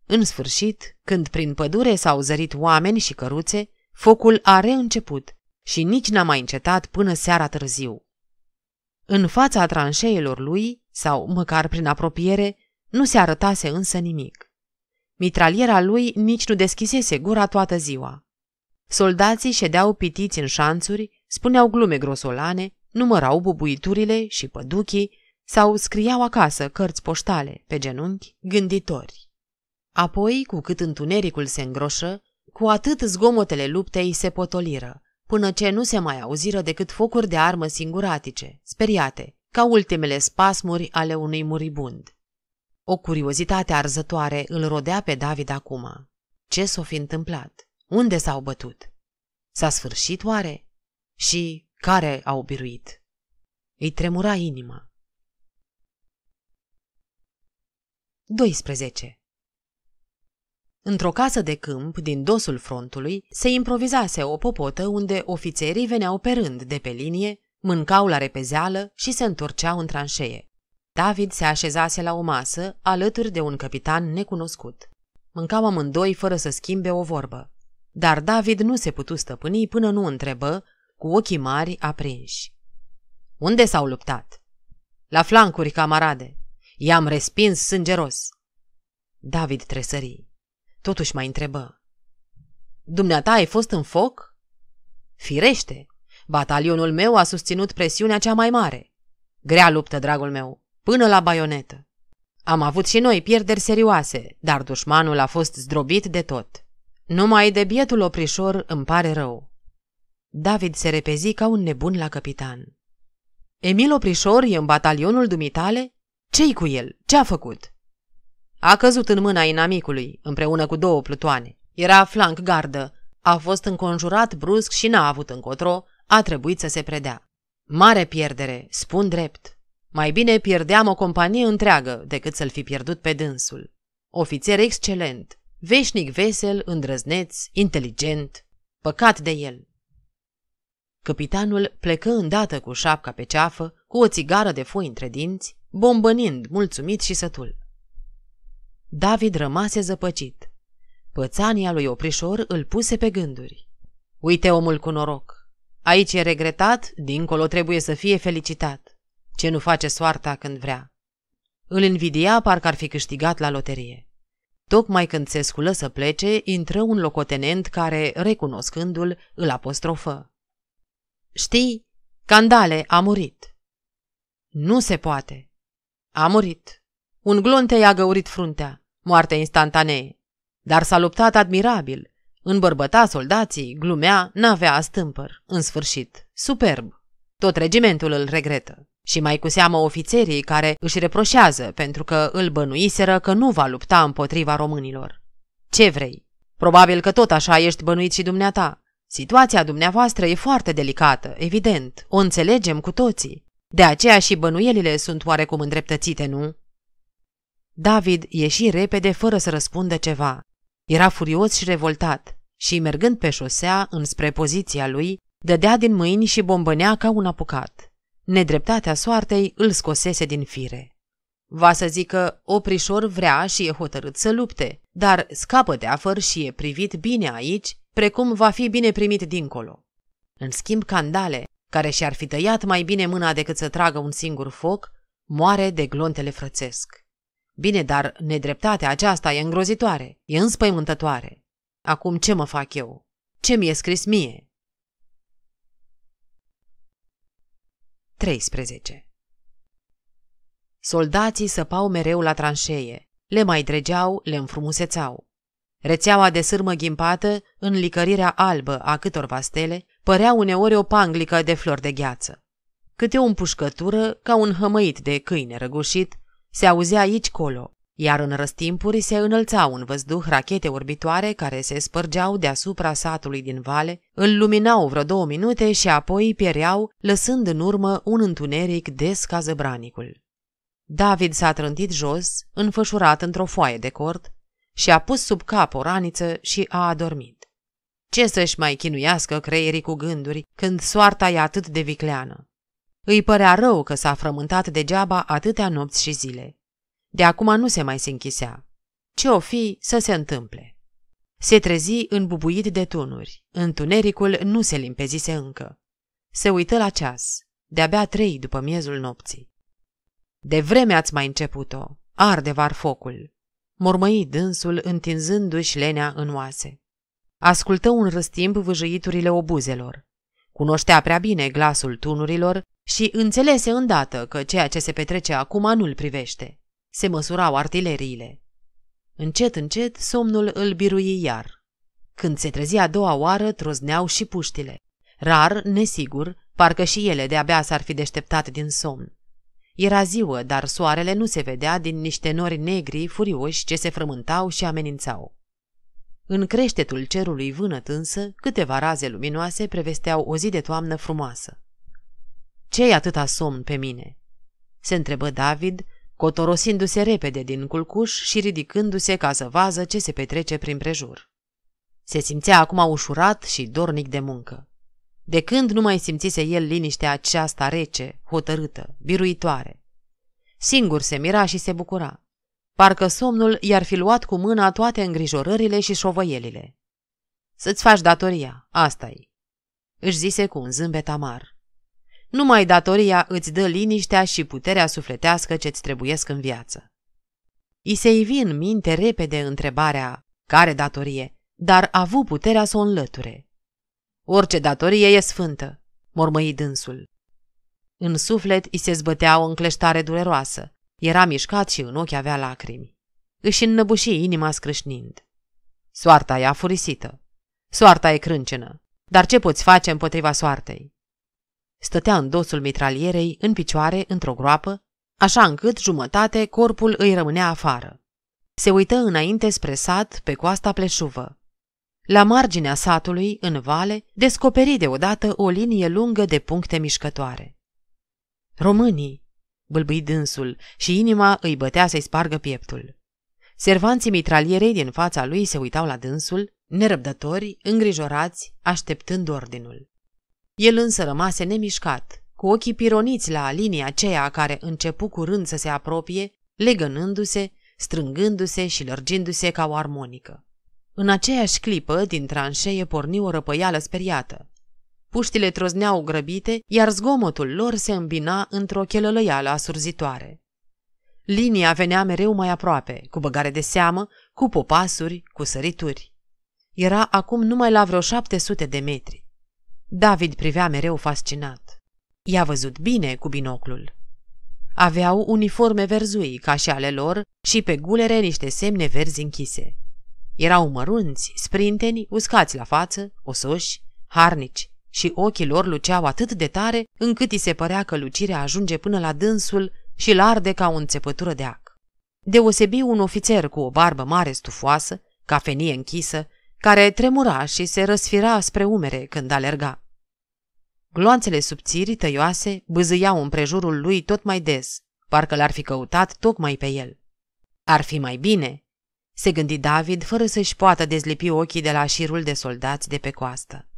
În sfârșit, când prin pădure s-au zărit oameni și căruțe, focul a reînceput și nici n-a mai încetat până seara târziu. În fața tranșeilor lui, sau măcar prin apropiere, nu se arătase însă nimic. Mitraliera lui nici nu deschisese gura toată ziua. Soldații ședeau pitiți în șanțuri, spuneau glume grosolane, numărau bubuiturile și păduchii sau scriau acasă cărți poștale, pe genunchi, gânditori. Apoi, cu cât întunericul se îngroșă, cu atât zgomotele luptei se potoliră, până ce nu se mai auziră decât focuri de armă singuratice, speriate, ca ultimele spasmuri ale unui muribund. O curiozitate arzătoare îl rodea pe David acum. Ce s-o fi întâmplat? Unde s-au bătut? S-a sfârșit oare? Și care au biruit? Îi tremura inima. 12. Într-o casă de câmp din dosul frontului se improvizase o popotă unde ofițerii veneau pe rând de pe linie, mâncau la repezeală și se întorceau în tranșee. David se așezase la o masă, alături de un capitan necunoscut. Mâncau amândoi fără să schimbe o vorbă. Dar David nu se putu stăpâni până nu întrebă, cu ochii mari aprinși. Unde s-au luptat? La flancuri, camarade. I-am respins sângeros. David tresări. Totuși mai întrebă. Dumneata ai fost în foc? Firește! Batalionul meu a susținut presiunea cea mai mare. Grea luptă, dragul meu până la baionetă. Am avut și noi pierderi serioase, dar dușmanul a fost zdrobit de tot. Numai de bietul oprișor îmi pare rău. David se repezi ca un nebun la capitan. Emil Oprișor e în batalionul dumitale? Ce-i cu el? Ce-a făcut? A căzut în mâna inamicului, împreună cu două plutoane. Era flanc gardă, a fost înconjurat brusc și n-a avut încotro, a trebuit să se predea. Mare pierdere, spun drept. Mai bine pierdeam o companie întreagă decât să-l fi pierdut pe dânsul. Ofițer excelent, veșnic vesel, îndrăzneț, inteligent, păcat de el. Capitanul plecă îndată cu șapca pe ceafă, cu o țigară de foi între dinți, bombănind, mulțumit și sătul. David rămase zăpăcit. Pățania lui oprișor îl puse pe gânduri. Uite omul cu noroc. Aici e regretat, dincolo trebuie să fie felicitat ce nu face soarta când vrea. Îl invidia parcă ar fi câștigat la loterie. Tocmai când se sculă să plece, intră un locotenent care, recunoscându-l, îl apostrofă. Știi, Candale a murit. Nu se poate. A murit. Un glonte i-a găurit fruntea, moarte instantanee. Dar s-a luptat admirabil. Îmbărbăta soldații, glumea, n-avea astâmpăr. În sfârșit, superb. Tot regimentul îl regretă și mai cu seamă ofițerii care își reproșează pentru că îl bănuiseră că nu va lupta împotriva românilor. Ce vrei? Probabil că tot așa ești bănuit și dumneata. Situația dumneavoastră e foarte delicată, evident, o înțelegem cu toții. De aceea și bănuielile sunt oarecum îndreptățite, nu? David ieși repede fără să răspundă ceva. Era furios și revoltat și, mergând pe șosea înspre poziția lui, dădea din mâini și bombănea ca un apucat. Nedreptatea soartei îl scosese din fire. Va să zică, oprișor vrea și e hotărât să lupte, dar scapă de afăr și e privit bine aici, precum va fi bine primit dincolo. În schimb, Candale, care și-ar fi tăiat mai bine mâna decât să tragă un singur foc, moare de glontele frățesc. Bine, dar nedreptatea aceasta e îngrozitoare, e înspăimântătoare. Acum ce mă fac eu? Ce mi-e scris mie? 13. Soldații săpau mereu la tranșee, le mai dregeau, le înfrumusețau. Rețeaua de sârmă ghimpată, în licărirea albă a câtorva stele, părea uneori o panglică de flori de gheață. Câte o împușcătură, ca un hămăit de câine răgușit, se auzea aici colo, iar în răstimpuri se înălțau în văzduh rachete orbitoare care se spărgeau deasupra satului din vale, îl luminau vreo două minute și apoi piereau, lăsând în urmă un întuneric des ca zăbranicul. David s-a trântit jos, înfășurat într-o foaie de cort, și a pus sub cap o raniță și a adormit. Ce să-și mai chinuiască creierii cu gânduri când soarta e atât de vicleană? Îi părea rău că s-a frământat degeaba atâtea nopți și zile. De acum nu se mai se închisea. Ce o fi să se întâmple? Se trezi bubuit de tunuri. Întunericul nu se limpezise încă. Se uită la ceas. De-abia trei după miezul nopții. De vreme ați mai început-o. Arde var focul. Mormăi dânsul, întinzându-și lenea în oase. Ascultă un răstimp vâjăiturile obuzelor. Cunoștea prea bine glasul tunurilor și înțelese îndată că ceea ce se petrece acum nu-l privește. Se măsurau artileriile. Încet, încet, somnul îl birui iar. Când se trezea a doua oară, trozneau și puștile. Rar, nesigur, parcă și ele de-abia s-ar fi deșteptat din somn. Era ziua, dar soarele nu se vedea din niște nori negri, furioși, ce se frământau și amenințau. În creștetul cerului vânăt însă, câteva raze luminoase prevesteau o zi de toamnă frumoasă. Ce-i atâta somn pe mine?" se întrebă David, cotorosindu-se repede din culcuș și ridicându-se ca să vază ce se petrece prin prejur. Se simțea acum ușurat și dornic de muncă. De când nu mai simțise el liniștea aceasta rece, hotărâtă, biruitoare? Singur se mira și se bucura. Parcă somnul i-ar fi luat cu mâna toate îngrijorările și șovăielile. Să-ți faci datoria, asta-i, își zise cu un zâmbet amar. Numai datoria îți dă liniștea și puterea sufletească ce-ți trebuiesc în viață. I se ivi în minte repede întrebarea, care datorie, dar a avut puterea să o înlăture. Orice datorie e sfântă, mormăi dânsul. În suflet i se zbătea o încleștare dureroasă. Era mișcat și în ochi avea lacrimi. Își înnăbuși inima scrâșnind. Soarta e afurisită. Soarta e crâncenă. Dar ce poți face împotriva soartei? Stătea în dosul mitralierei, în picioare, într-o groapă, așa încât jumătate corpul îi rămânea afară. Se uită înainte spre sat, pe coasta pleșuvă. La marginea satului, în vale, descoperi deodată o linie lungă de puncte mișcătoare. Românii, bâlbâi dânsul și inima îi bătea să-i spargă pieptul. Servanții mitralierei din fața lui se uitau la dânsul, nerăbdători, îngrijorați, așteptând ordinul. El însă rămase nemișcat, cu ochii pironiți la linia aceea care începu curând să se apropie, legănându-se, strângându-se și lărgindu-se ca o armonică. În aceeași clipă, din tranșee porni o răpăială speriată. Puștile trozneau grăbite, iar zgomotul lor se îmbina într-o chelălăială asurzitoare. Linia venea mereu mai aproape, cu băgare de seamă, cu popasuri, cu sărituri. Era acum numai la vreo 700 de metri. David privea mereu fascinat. I-a văzut bine cu binoclul. Aveau uniforme verzui, ca și ale lor, și pe gulere niște semne verzi închise. Erau mărunți, sprinteni, uscați la față, osoși, harnici și ochii lor luceau atât de tare încât îi se părea că lucirea ajunge până la dânsul și l arde ca o înțepătură de ac. Deosebi un ofițer cu o barbă mare stufoasă, cafenie închisă care tremura și se răsfira spre umere când alerga. Gloanțele subțiri, tăioase, bâzâiau împrejurul lui tot mai des, parcă l-ar fi căutat tocmai pe el. Ar fi mai bine, se gândi David fără să-și poată dezlipi ochii de la șirul de soldați de pe coastă.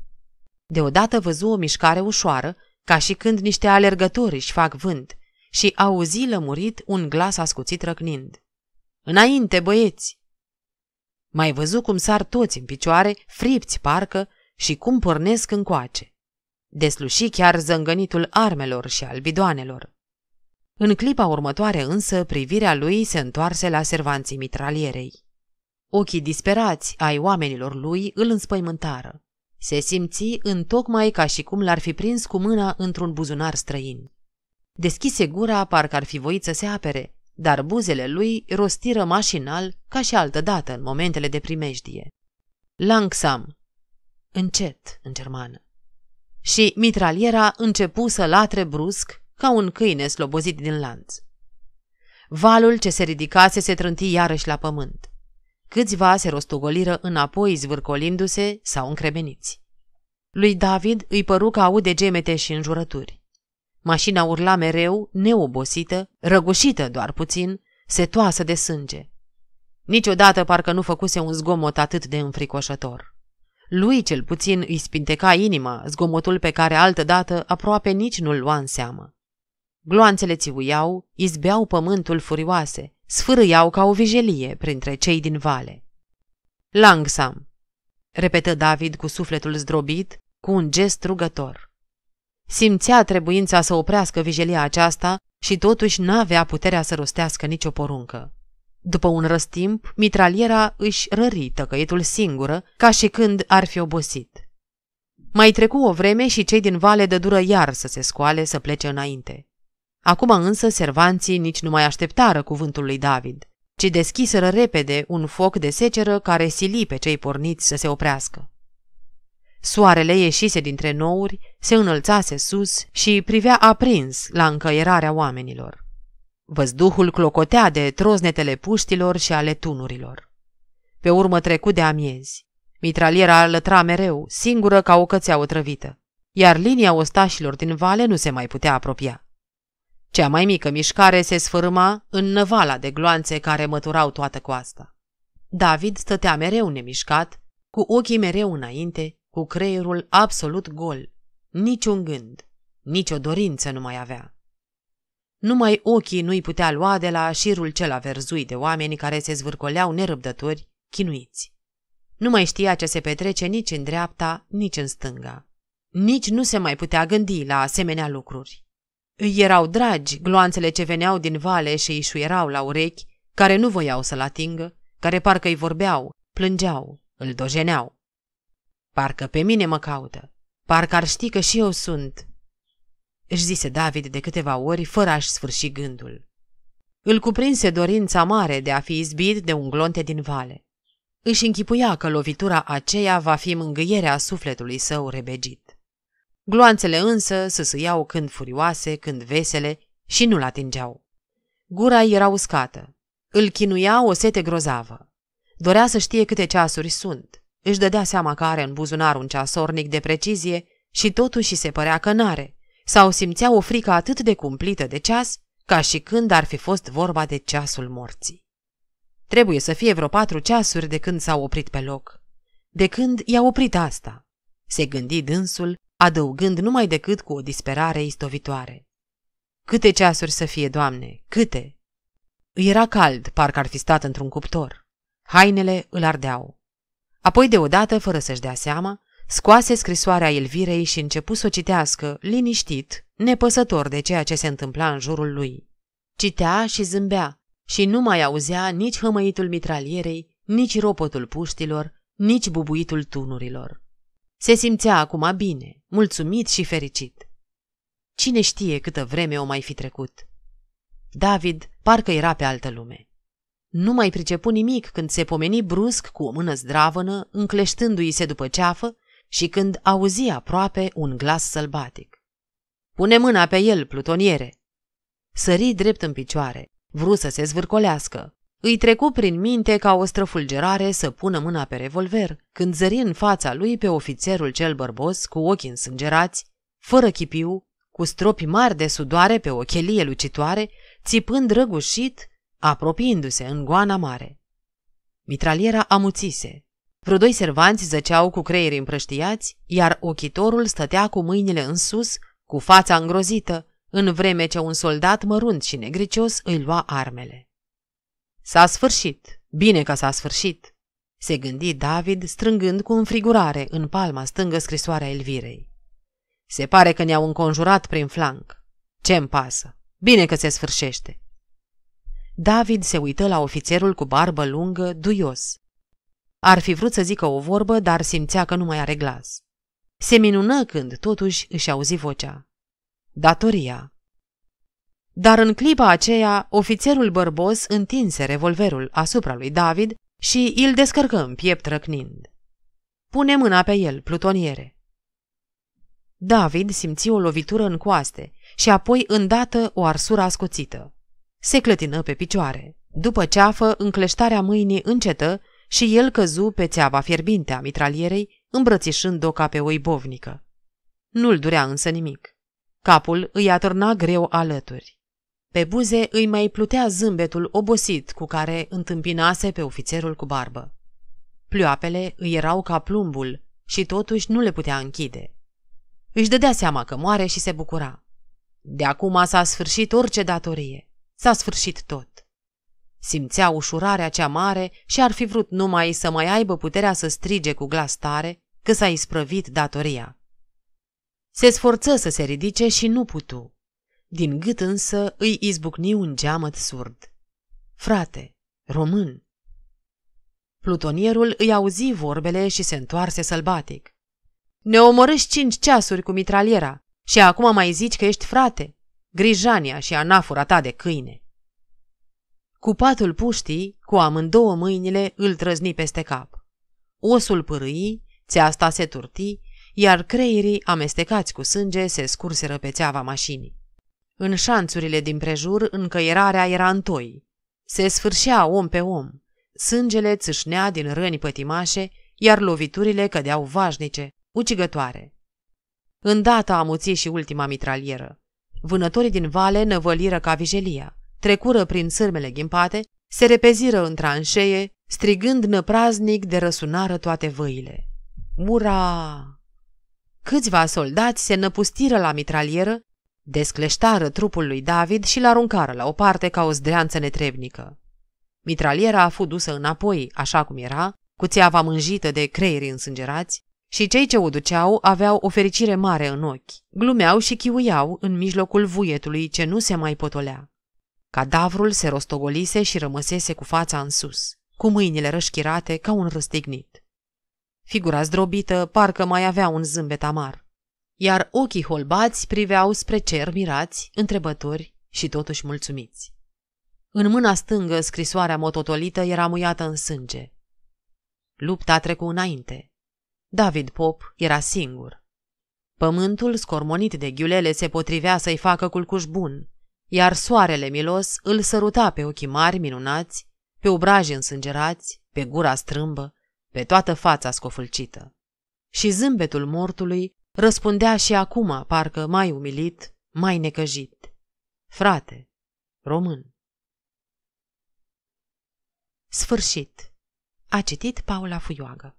Deodată văzu o mișcare ușoară, ca și când niște alergători își fac vânt, și auzi lămurit un glas ascuțit răcnind. Înainte, băieți! Mai văzu cum sar toți în picioare, fripți parcă, și cum pornesc încoace. Desluși chiar zângănitul armelor și al bidoanelor. În clipa următoare însă, privirea lui se întoarse la servanții mitralierei. Ochii disperați ai oamenilor lui îl înspăimântară. Se simți întocmai ca și cum l-ar fi prins cu mâna într-un buzunar străin. Deschise gura, parcă ar fi voit să se apere, dar buzele lui rostiră mașinal ca și altădată în momentele de primejdie. Langsam, încet în germană. Și mitraliera începu să latre brusc ca un câine slobozit din lanț. Valul ce se ridicase se trânti iarăși la pământ. Câțiva se rostogoliră înapoi zvârcolindu-se sau încremeniți. Lui David îi păru că aude gemete și înjurături. Mașina urla mereu, neobosită, răgușită doar puțin, setoasă de sânge. Niciodată parcă nu făcuse un zgomot atât de înfricoșător. Lui cel puțin îi spinteca inima, zgomotul pe care altădată aproape nici nu-l lua în seamă. Gloanțele țiuiau, izbeau pământul furioase, sfârâiau ca o vijelie printre cei din vale. Langsam, repetă David cu sufletul zdrobit, cu un gest rugător. Simțea trebuința să oprească vijelia aceasta și totuși n-avea puterea să rostească nicio poruncă. După un răstimp, mitraliera își rări tăcăietul singură, ca și când ar fi obosit. Mai trecu o vreme și cei din vale dură iar să se scoale să plece înainte. Acum însă servanții nici nu mai așteptară cuvântul lui David, ci deschiseră repede un foc de seceră care sili pe cei porniți să se oprească. Soarele ieșise dintre nouri, se înălțase sus și privea aprins la încăierarea oamenilor. Văzduhul clocotea de troznetele puștilor și ale tunurilor. Pe urmă trecut de amiezi. Mitraliera lătra mereu, singură ca o cățea otrăvită, iar linia ostașilor din vale nu se mai putea apropia. Cea mai mică mișcare se sfârma în năvala de gloanțe care măturau toată coasta. David stătea mereu nemișcat, cu ochii mereu înainte, cu creierul absolut gol. Niciun gând, nicio dorință nu mai avea. Numai ochii nu-i putea lua de la șirul cel averzui de oameni care se zvârcoleau nerăbdători, chinuiți. Nu mai știa ce se petrece nici în dreapta, nici în stânga. Nici nu se mai putea gândi la asemenea lucruri. Îi erau dragi gloanțele ce veneau din vale și îi șuierau la urechi, care nu voiau să-l atingă, care parcă îi vorbeau, plângeau, îl dojeneau. Parcă pe mine mă caută. Parcă ar ști că și eu sunt. Își zise David de câteva ori, fără a-și sfârși gândul. Îl cuprinse dorința mare de a fi izbit de un glonte din vale. Își închipuia că lovitura aceea va fi mângâierea sufletului său rebegit. Gloanțele însă sâsâiau când furioase, când vesele și nu-l atingeau. Gura era uscată. Îl chinuia o sete grozavă. Dorea să știe câte ceasuri sunt. Își dădea seama că are în buzunar un ceasornic de precizie și totuși se părea că n-are, sau simțea o frică atât de cumplită de ceas, ca și când ar fi fost vorba de ceasul morții. Trebuie să fie vreo patru ceasuri de când s-a oprit pe loc. De când i-a oprit asta? Se gândi dânsul, adăugând numai decât cu o disperare istovitoare. Câte ceasuri să fie, Doamne, câte? Îi era cald, parcă ar fi stat într-un cuptor. Hainele îl ardeau. Apoi, deodată, fără să-și dea seama, scoase scrisoarea Elvirei și începu să o citească, liniștit, nepăsător de ceea ce se întâmpla în jurul lui. Citea și zâmbea și nu mai auzea nici hămăitul mitralierei, nici ropotul puștilor, nici bubuitul tunurilor. Se simțea acum bine, mulțumit și fericit. Cine știe câtă vreme o mai fi trecut? David parcă era pe altă lume. Nu mai pricepu nimic când se pomeni brusc cu o mână zdravănă, încleștându-i se după ceafă și când auzi aproape un glas sălbatic. Pune mâna pe el, plutoniere! Sări drept în picioare, vru să se zvârcolească. Îi trecu prin minte ca o străfulgerare să pună mâna pe revolver, când zări în fața lui pe ofițerul cel bărbos cu ochii însângerați, fără chipiu, cu stropi mari de sudoare pe o chelie lucitoare, țipând răgușit apropiindu-se în goana mare. Mitraliera amuțise. Vreo doi servanți zăceau cu creierii împrăștiați, iar ochitorul stătea cu mâinile în sus, cu fața îngrozită, în vreme ce un soldat mărunt și negricios îi lua armele. S-a sfârșit, bine că s-a sfârșit, se gândi David, strângând cu înfrigurare în palma stângă scrisoarea Elvirei. Se pare că ne-au înconjurat prin flanc. Ce-mi pasă? Bine că se sfârșește. David se uită la ofițerul cu barbă lungă, duios. Ar fi vrut să zică o vorbă, dar simțea că nu mai are glas. Se minună când, totuși, își auzi vocea. Datoria. Dar în clipa aceea, ofițerul bărbos întinse revolverul asupra lui David și îl descărcă în piept răcnind. Pune mâna pe el, plutoniere. David simți o lovitură în coaste și apoi îndată o arsură ascuțită. Se clătină pe picioare. După ceafă, încleștarea mâinii încetă și el căzu pe țeava fierbinte a mitralierei, îmbrățișând-o ca pe o ibovnică. Nu-l durea însă nimic. Capul îi atârna greu alături. Pe buze îi mai plutea zâmbetul obosit cu care întâmpinase pe ofițerul cu barbă. Plioapele îi erau ca plumbul și totuși nu le putea închide. Își dădea seama că moare și se bucura. De acum s-a sfârșit orice datorie. S-a sfârșit tot. Simțea ușurarea cea mare și ar fi vrut numai să mai aibă puterea să strige cu glas tare că s-a isprăvit datoria. Se sforță să se ridice și nu putu. Din gât însă îi izbucni un geamăt surd. Frate, român! Plutonierul îi auzi vorbele și se întoarse sălbatic. Ne omorâși cinci ceasuri cu mitraliera și acum mai zici că ești frate grijania și anafura ta de câine. Cu patul puștii, cu amândouă mâinile, îl trăzni peste cap. Osul pârâi, țeasta se turti, iar creierii, amestecați cu sânge, se scurseră pe țeava mașinii. În șanțurile din prejur, încăierarea era întoi. Se sfârșea om pe om. Sângele țâșnea din răni pătimașe, iar loviturile cădeau vașnice, ucigătoare. Îndată amuție și ultima mitralieră. Vânătorii din vale năvăliră ca vijelia, trecură prin sârmele ghimpate, se repeziră în tranșee, strigând năpraznic de răsunară toate văile. Ura! Câțiva soldați se năpustiră la mitralieră, descleștară trupul lui David și l-aruncară la o parte ca o zdreanță netrebnică. Mitraliera a fost dusă înapoi, așa cum era, cu țeava mânjită de creierii însângerați, și cei ce o duceau aveau o fericire mare în ochi, glumeau și chiuiau în mijlocul vuietului ce nu se mai potolea. Cadavrul se rostogolise și rămăsese cu fața în sus, cu mâinile rășchirate ca un răstignit. Figura zdrobită parcă mai avea un zâmbet amar, iar ochii holbați priveau spre cer mirați, întrebători și totuși mulțumiți. În mâna stângă scrisoarea mototolită era muiată în sânge. Lupta trecu înainte. David Pop era singur. Pământul scormonit de ghiulele se potrivea să-i facă culcuș bun, iar soarele milos îl săruta pe ochii mari minunați, pe obraji însângerați, pe gura strâmbă, pe toată fața scofâlcită. Și zâmbetul mortului răspundea și acum, parcă mai umilit, mai necăjit. Frate, român. Sfârșit. A citit Paula Fuioagă.